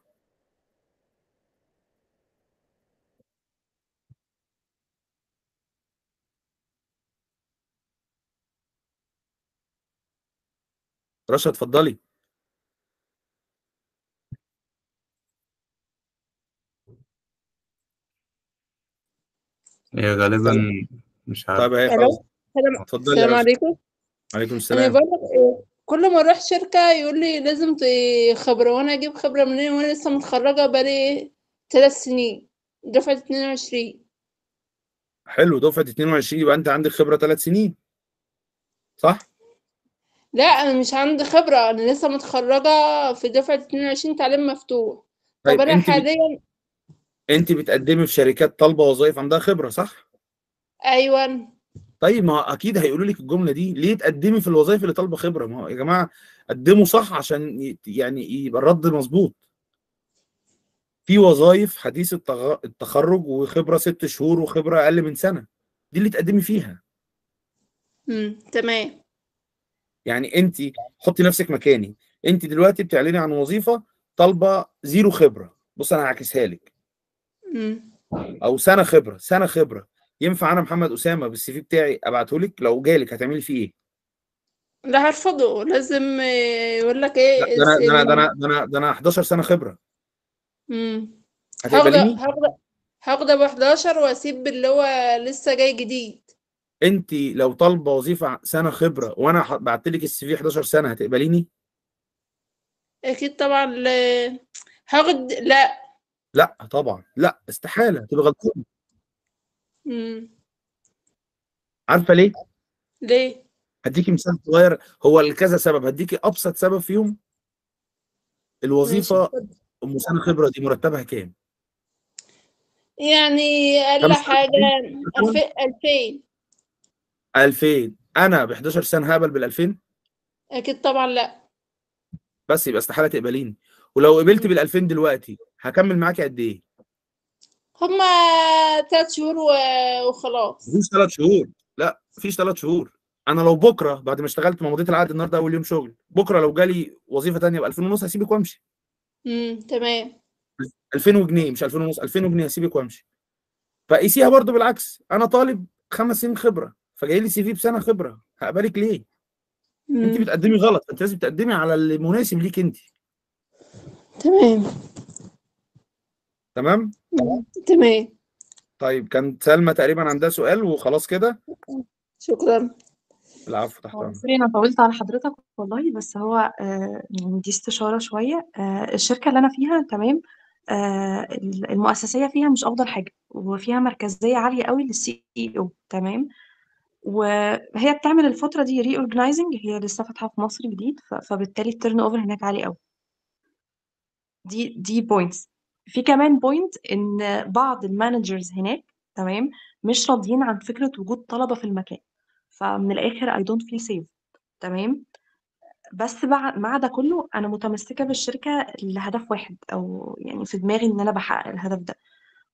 رشا اتفضلي هي غالبا طيب. مش عارف طيب هي خلاص اتفضلي يا السلام رشا عليكم عليكم السلام إيه، كل ما اروح شركه يقول لي لازم خبره وانا اجيب خبره منين وانا لسه متخرجه بقالي ثلاث سنين دفعه 22 حلو دفعه 22 يبقى انت عندك خبره ثلاث سنين صح لا انا مش عندي خبرة انا لسه متخرجة في دفعة 22 تعليم مفتوح طب طيب انا انت بت... حاليا انت بتقدمي في شركات طالبه وظائف عندها خبره صح؟ ايوه طيب ما هو اكيد هيقولوا لك الجمله دي ليه تقدمي في الوظائف اللي طالبه خبره؟ ما هو يا جماعه قدموا صح عشان يعني يبقى الرد مظبوط في وظائف حديث التخرج وخبره ست شهور وخبره اقل من سنه دي اللي تقدمي فيها امم تمام يعني انت حطي نفسك مكاني انت دلوقتي بتعلني عن وظيفه طالبه زيرو خبره بص انا هعكسها لك او سنه خبره سنه خبره ينفع انا محمد اسامه بالسي في بتاعي ابعته لك لو جالك هتعملي فيه ايه لا هرفضه لازم يقول لك ايه ده انا ده انا ده انا ده انا 11 سنه خبره امم هاخده هاخده هاخده ب 11 واسيب اللي هو لسه جاي جديد انت لو طالبه وظيفه سنه خبره وانا بعت لك السي في 11 سنه هتقبليني؟ اكيد طبعا لا هاخد لا لا طبعا لا استحاله تبقى غلطان امم عارفه ليه؟ ليه؟ هديكي مثال صغير هو لكذا سبب هديكي ابسط سبب فيهم الوظيفه ام سنه خبره دي مرتبها كام؟ يعني اقل حاجه 2000 2000 انا ب 11 سنه هقبل بال 2000 اكيد طبعا لا بس يبقى استحاله تقبليني ولو قبلت بال 2000 دلوقتي هكمل معاكي قد ايه هما ثلاث شهور و... وخلاص مفيش ثلاث شهور لا مفيش ثلاث شهور انا لو بكره بعد ما اشتغلت ما مضيت العقد النهارده اول يوم شغل بكره لو جالي وظيفه ثانيه ب 2000 ونص هسيبك وامشي امم تمام 2000 جنيه مش 2000 ونص 2000 جنيه هسيبك وامشي فقيسيها برضو بالعكس انا طالب خمس سنين خبره فجاي لي سي في بسنه خبره هقبلك ليه؟ مم. انت بتقدمي غلط انت لازم تقدمي على اللي مناسب ليك انت تمام تمام تمام طيب كان سلمى تقريبا عندها سؤال وخلاص كده شكرا العفو تحت امرك انا طولت على حضرتك والله بس هو يعني دي استشاره شويه آه، الشركه اللي انا فيها تمام آه، المؤسسيه فيها مش افضل حاجه وفيها مركزيه عاليه قوي للسي اي او e تمام وهي بتعمل الفترة دي reorganizing هي لسه فاتحة في مصر جديد فبالتالي التيرن اوفر هناك عالي قوي دي دي بوينتس في كمان بوينت ان بعض المانجرز هناك تمام مش راضيين عن فكرة وجود طلبة في المكان فمن الآخر اي دونت فيل سيف تمام بس مع ده كله انا متمسكه بالشركه لهدف واحد او يعني في دماغي ان انا بحقق الهدف ده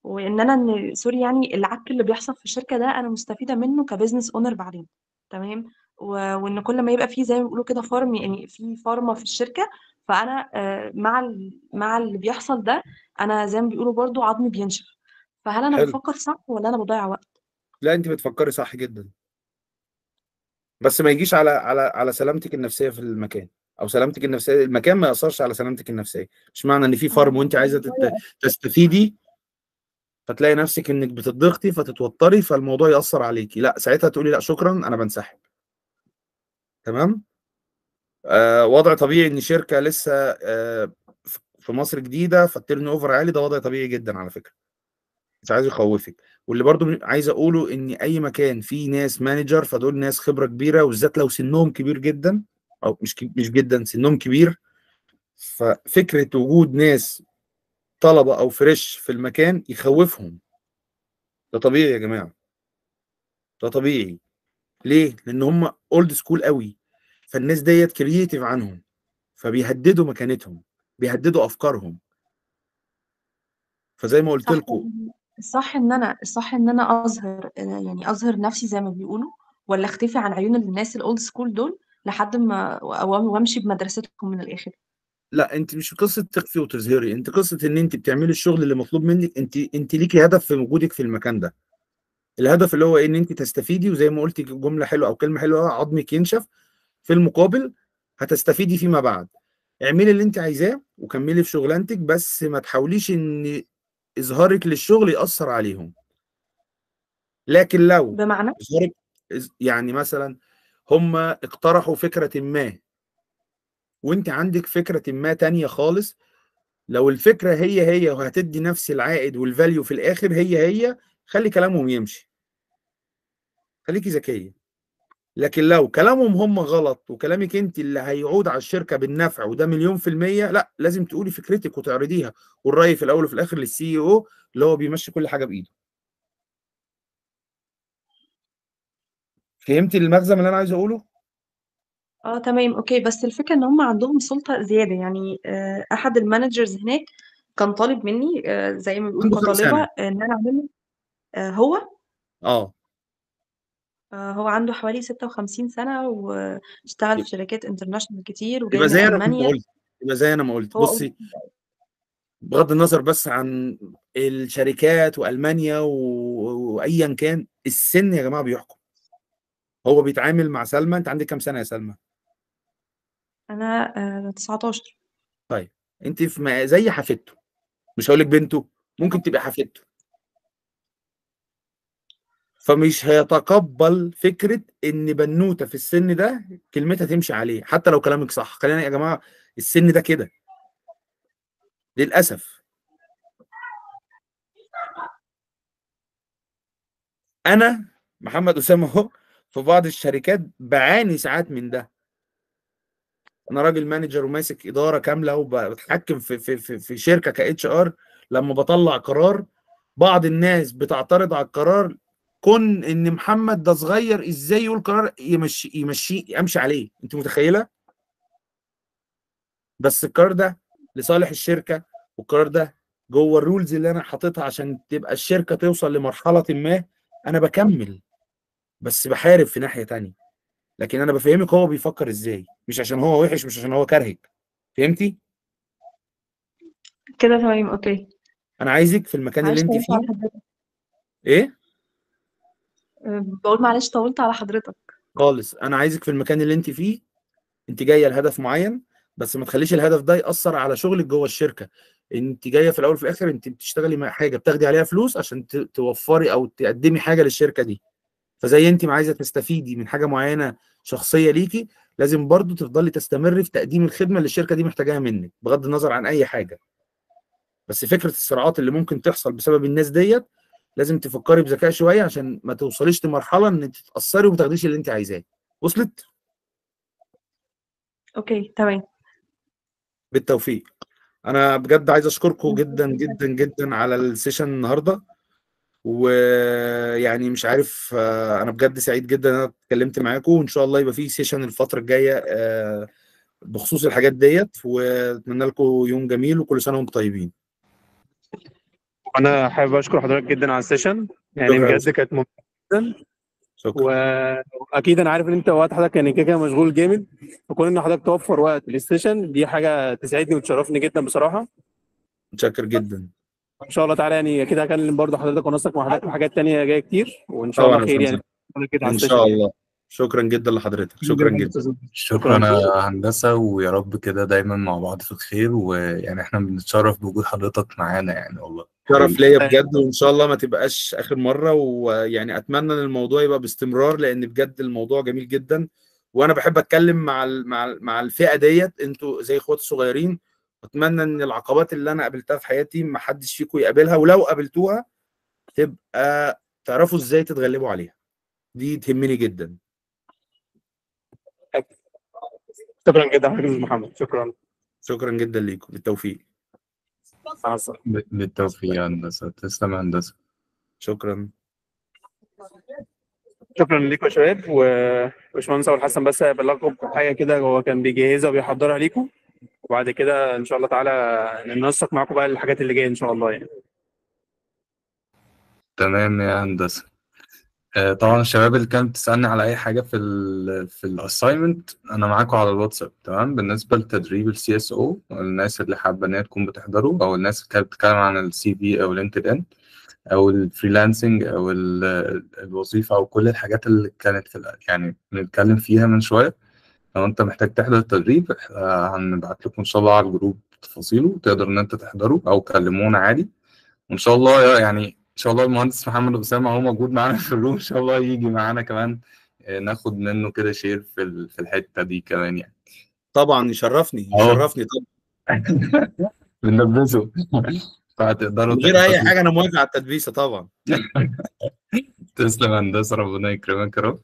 وان انا ان سوري يعني العك اللي بيحصل في الشركه ده انا مستفيده منه كبزنس اونر بعدين تمام وان كل ما يبقى فيه زي ما بيقولوا كده فارم يعني في فارما في الشركه فانا آه، مع مع اللي بيحصل ده انا زي ما بيقولوا برضو عظمي بينشف فهل انا حلو بفكر صح ولا انا بضيع وقت لا انت بتفكري صح جدا بس ما يجيش على على على سلامتك النفسيه في المكان او سلامتك النفسيه المكان ما ياثرش على سلامتك النفسيه مش معنى ان في فارم آه، وانت عايزه تستفيدي فتلاقي نفسك انك بتضغطي فتتوتري فالموضوع ياثر عليكي لا ساعتها تقولي لا شكرا انا بنسحب تمام آه وضع طبيعي ان شركه لسه آه في مصر جديده فالتيرن اوفر عالي ده وضع طبيعي جدا على فكره مش عايز يخوفك واللي برضه عايز اقوله ان اي مكان فيه ناس مانجر فدول ناس خبره كبيره وبالذات لو سنهم كبير جدا او مش مش جدا سنهم كبير ففكره وجود ناس طلبه او فريش في المكان يخوفهم ده طبيعي يا جماعه ده طبيعي ليه لان هم اولد سكول قوي فالناس ديت كرييتيف عنهم فبيهددوا مكانتهم بيهددوا افكارهم فزي ما قلت لكم صح ان انا الصح ان انا اظهر يعني اظهر نفسي زي ما بيقولوا ولا اختفي عن عيون الناس الاولد سكول دول لحد ما وامشي بمدرستكم من الاخر لا انت مش قصه تخفي وتظهري انت قصه ان انت بتعملي الشغل اللي مطلوب منك انت انت ليكي هدف في وجودك في المكان ده الهدف اللي هو إيه؟ ان انت تستفيدي وزي ما قلتي جمله حلوه او كلمه حلوه عظمك ينشف في المقابل هتستفيدي فيما بعد اعملي اللي انت عايزاه وكملي في شغلانتك بس ما تحاوليش ان اظهارك للشغل ياثر عليهم لكن لو بمعنى يعني مثلا هم اقترحوا فكره ما وانت عندك فكره ما تانية خالص لو الفكره هي هي وهتدي نفس العائد والفاليو في الاخر هي هي خلي كلامهم يمشي خليكي ذكيه لكن لو كلامهم هم غلط وكلامك انت اللي هيعود على الشركه بالنفع وده مليون في الميه لا لازم تقولي فكرتك وتعرضيها والراي في الاول وفي الاخر للسي او اللي هو بيمشي كل حاجه بايده فهمتي المغزى اللي انا عايز اقوله آه تمام، أوكي، بس الفكرة إن هم عندهم سُلطة زيادة، يعني آه، أحد المانجرز هناك كان طالب منّي آه، زي ما بيقولوا عنده كطالبة إن أنا أعمل آه، هو؟ آه. هو عنده حوالي 56 سنة واشتغل في شركات انترناشونال كتير وجاي يبقى من زي أنا ما ألمانيا. قُلت، يبقى زي أنا ما قُلت، هو بُصّي بغض النظر بس عن الشركات وألمانيا وأيًا كان، السِن يا جماعة بيحكم. هو بيتعامل مع سلمى، أنتِ عندِك كام سنة يا سلمى؟ أنا 19. آه، طيب، أنتِ في م زي حفيدته، مش هقول لِك بنته، ممكن تبقي حفيدته. فمش هيتقبّل فكرة إن بنوتة في السن ده كلمتها تمشي عليه، حتى لو كلامِك صح، خلّينا يا جماعة السن ده كده. للأسف. أنا محمد أسامة أهو، في بعض الشركات بعاني ساعات من ده. انا راجل مانجر وماسك اداره كامله وبتحكم في في في, في شركه كاتش ار لما بطلع قرار بعض الناس بتعترض على القرار كن ان محمد ده صغير ازاي يقول قرار يمشي يمشي امشي عليه انت متخيله بس القرار ده لصالح الشركه والقرار ده جوه الرولز اللي انا حاططها عشان تبقى الشركه توصل لمرحله ما انا بكمل بس بحارب في ناحيه تانية لكن انا بفهمك هو بيفكر ازاي مش عشان هو وحش مش عشان هو كارهك فهمتي كده تمام اوكي انا عايزك في المكان اللي انت فيه ايه أه، بقول معلش طولت على حضرتك خالص انا عايزك في المكان اللي انت فيه انت جايه لهدف معين بس ما تخليش الهدف ده ياثر على شغلك جوه الشركه انت جايه في الاول وفي الاخر انت بتشتغلي مع حاجه بتاخدي عليها فلوس عشان توفري او تقدمي حاجه للشركه دي فزي انت ما عايزه تستفيدي من حاجه معينه شخصيه ليكي لازم برضو تفضلي تستمري في تقديم الخدمه اللي الشركه دي محتاجاها منك بغض النظر عن اي حاجه بس فكره الصراعات اللي ممكن تحصل بسبب الناس ديت لازم تفكري بذكاء شويه عشان ما توصليش لمرحله ان انت تتاثري وما تاخديش اللي انت عايزاه وصلت اوكي تمام بالتوفيق انا بجد عايز اشكركم جدا جدا جدا على السيشن النهارده ويعني مش عارف آه، انا بجد سعيد جدا ان انا اتكلمت معاكم وان شاء الله يبقى في سيشن الفتره الجايه آه، بخصوص الحاجات ديت واتمنى لكم يوم جميل وكل سنه وانتم طيبين انا حابب اشكر حضرتك جدا على السيشن يعني بجد كانت ممتعه جدا شكرا واكيد انا عارف ان انت وقت حضرتك يعني كده كده مشغول جامد فكون ان حضرتك توفر وقت للسيشن دي حاجه تسعدني وتشرفني جدا بصراحه متشكر جدا ان شاء الله تعالى يعني اكيد هكلم برضه حضرتك ونصك مع حضرتك وحاجات تانية جايه كتير وان شاء الله خير يعني ان شاء الله شكرا جدا لحضرتك شكرا جدا شكرا يا هندسه ويا رب كده دايما مع بعض في الخير ويعني احنا بنتشرف بوجود حضرتك معانا يعني والله شرف ليا بجد وان شاء الله ما تبقاش اخر مره ويعني اتمنى ان الموضوع يبقى باستمرار لان بجد الموضوع جميل جدا وانا بحب اتكلم مع مع مع الفئه ديت انتوا زي اخواتي الصغيرين اتمنى ان العقبات اللي انا قابلتها في حياتي ما حدش فيكم يقابلها ولو قابلتوها تبقى تعرفوا ازاي تتغلبوا عليها دي تهمني جدا شكرا جدا حبيبي محمد شكرا شكرا جدا ليكم بالتوفيق بالتوفيق يا هندسه تسلم يا هندسه شكرا شكرا ليكم يا شباب وباشمهندس ابو الحسن بس هيبلغكم حاجه كده هو كان بيجهزها وبيحضرها ليكم وبعد كده ان شاء الله تعالى ننسق معاكم بقى الحاجات اللي جايه ان شاء الله يعني تمام يا هندسه آه، طبعا الشباب اللي كانت بتسالني على اي حاجه في الـ في الاساينمنت انا معاكم على الواتساب تمام بالنسبه لتدريب السي اس او الناس اللي حابه ان هي تكون بتحضره او الناس اللي كانت بتتكلم عن السي في او لينكد ان او الفريلانسنج او الوظيفه او كل الحاجات اللي كانت في يعني بنتكلم فيها من شويه لو انت محتاج تحضر التدريب هنبعت لكم ان شاء الله على الجروب تفاصيله تقدر ان انت تحضره او كلمونا عادي وان شاء الله يعني ان شاء الله المهندس محمد اسامه هو موجود معانا في الروم ان شاء الله يجي معانا كمان آه، ناخد منه كده شير في في الحته دي كمان يعني طبعا يشرفني يشرفني طبعا بنلبسه فهتقدروا غير اي حاجه انا موافق على التدبيسه طبعا تسلم هندسه ربنا يكرمك يا رب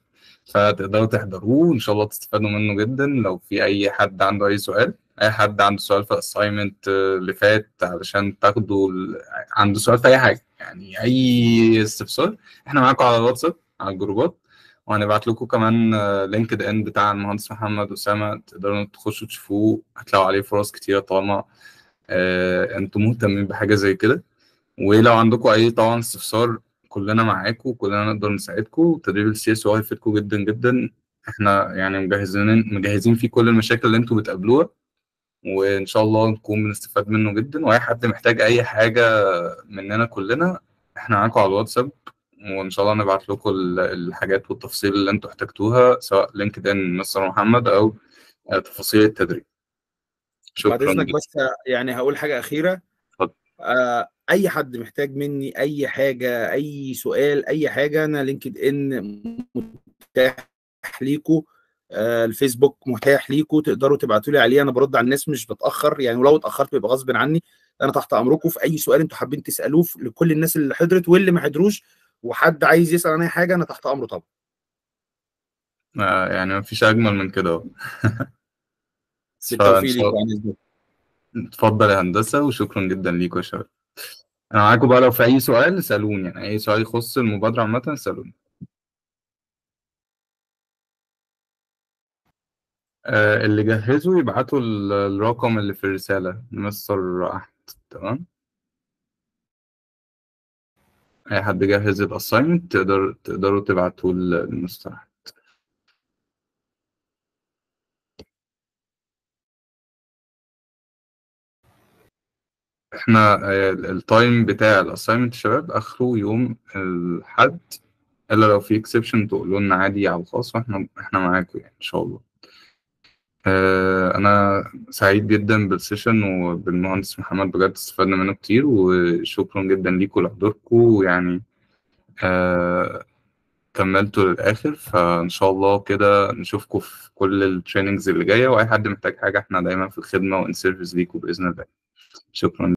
فتقدروا تحضروه ان شاء الله تستفادوا منه جدا لو في اي حد عنده اي سؤال اي حد عنده سؤال في الاساينمنت آه، اللي فات علشان تاخدوا ال... عنده سؤال في اي حاجه يعني اي استفسار احنا معاكم على الواتساب على الجروبات وهنبعت لكم كمان آه، لينكد ان بتاع المهندس محمد اسامه تقدروا تخشوا تشوفوه هتلاقوا عليه فرص كتيره طالما آه، انتم مهتمين بحاجه زي كده ولو عندكم اي طبعا استفسار كلنا معاكم وكلنا نقدر نساعدكم السي اس هو هيفيدكم جدا جدا احنا يعني مجهزين مجهزين فيه كل المشاكل اللي انتم بتقابلوها وان شاء الله نكون بنستفاد منه جدا واي حد محتاج اي حاجه مننا كلنا احنا معاكم على الواتساب وان شاء الله نبعت لكم الحاجات والتفاصيل اللي انتم احتجتوها سواء لينكد ان مستر محمد او تفاصيل التدريب شكرا بعد اذنك بس يعني هقول حاجه اخيره آه، اي حد محتاج مني اي حاجه اي سؤال اي حاجه انا لينكد ان متاح ليكم آه، الفيسبوك متاح ليكم تقدروا تبعتوا لي عليه انا برد على الناس مش بتاخر يعني ولو اتاخرت بيبقى غصب عني انا تحت امركم في اي سؤال انتوا حابين تسالوه لكل الناس اللي حضرت واللي ما حضروش وحد عايز يسال عن اي حاجه انا تحت امره طبعا آه، يعني ما فيش اجمل من كده بالتوفيق ليك اتفضل يا هندسة وشكرا جدا ليكم يا شباب أنا معاكم بقى لو في أي سؤال اسألوني يعني أي سؤال يخص المبادرة عامة اسألوني آه، اللي جهزوا يبعتوا الرقم اللي في الرسالة مستر أحمد تمام أي حد جهز الاساينمنت تقدر تقدروا تبعتوه للمستر أحمد احنا آه، التايم بتاع الاساينمنت شباب اخره يوم الحد الا لو في اكسبشن تقولوا لنا عادي على الخاص واحنا احنا معاكم يعني ان شاء الله آه، انا سعيد جدا بالسيشن وبالمهندس محمد بجد استفدنا منه كتير وشكرا جدا ليكم لحضوركم ويعني آه، كملتوا للاخر فان شاء الله كده نشوفكم في كل التريننجز اللي جايه واي حد محتاج حاجه احنا دايما في الخدمه وان سيرفيس ليكم باذن الله شكرا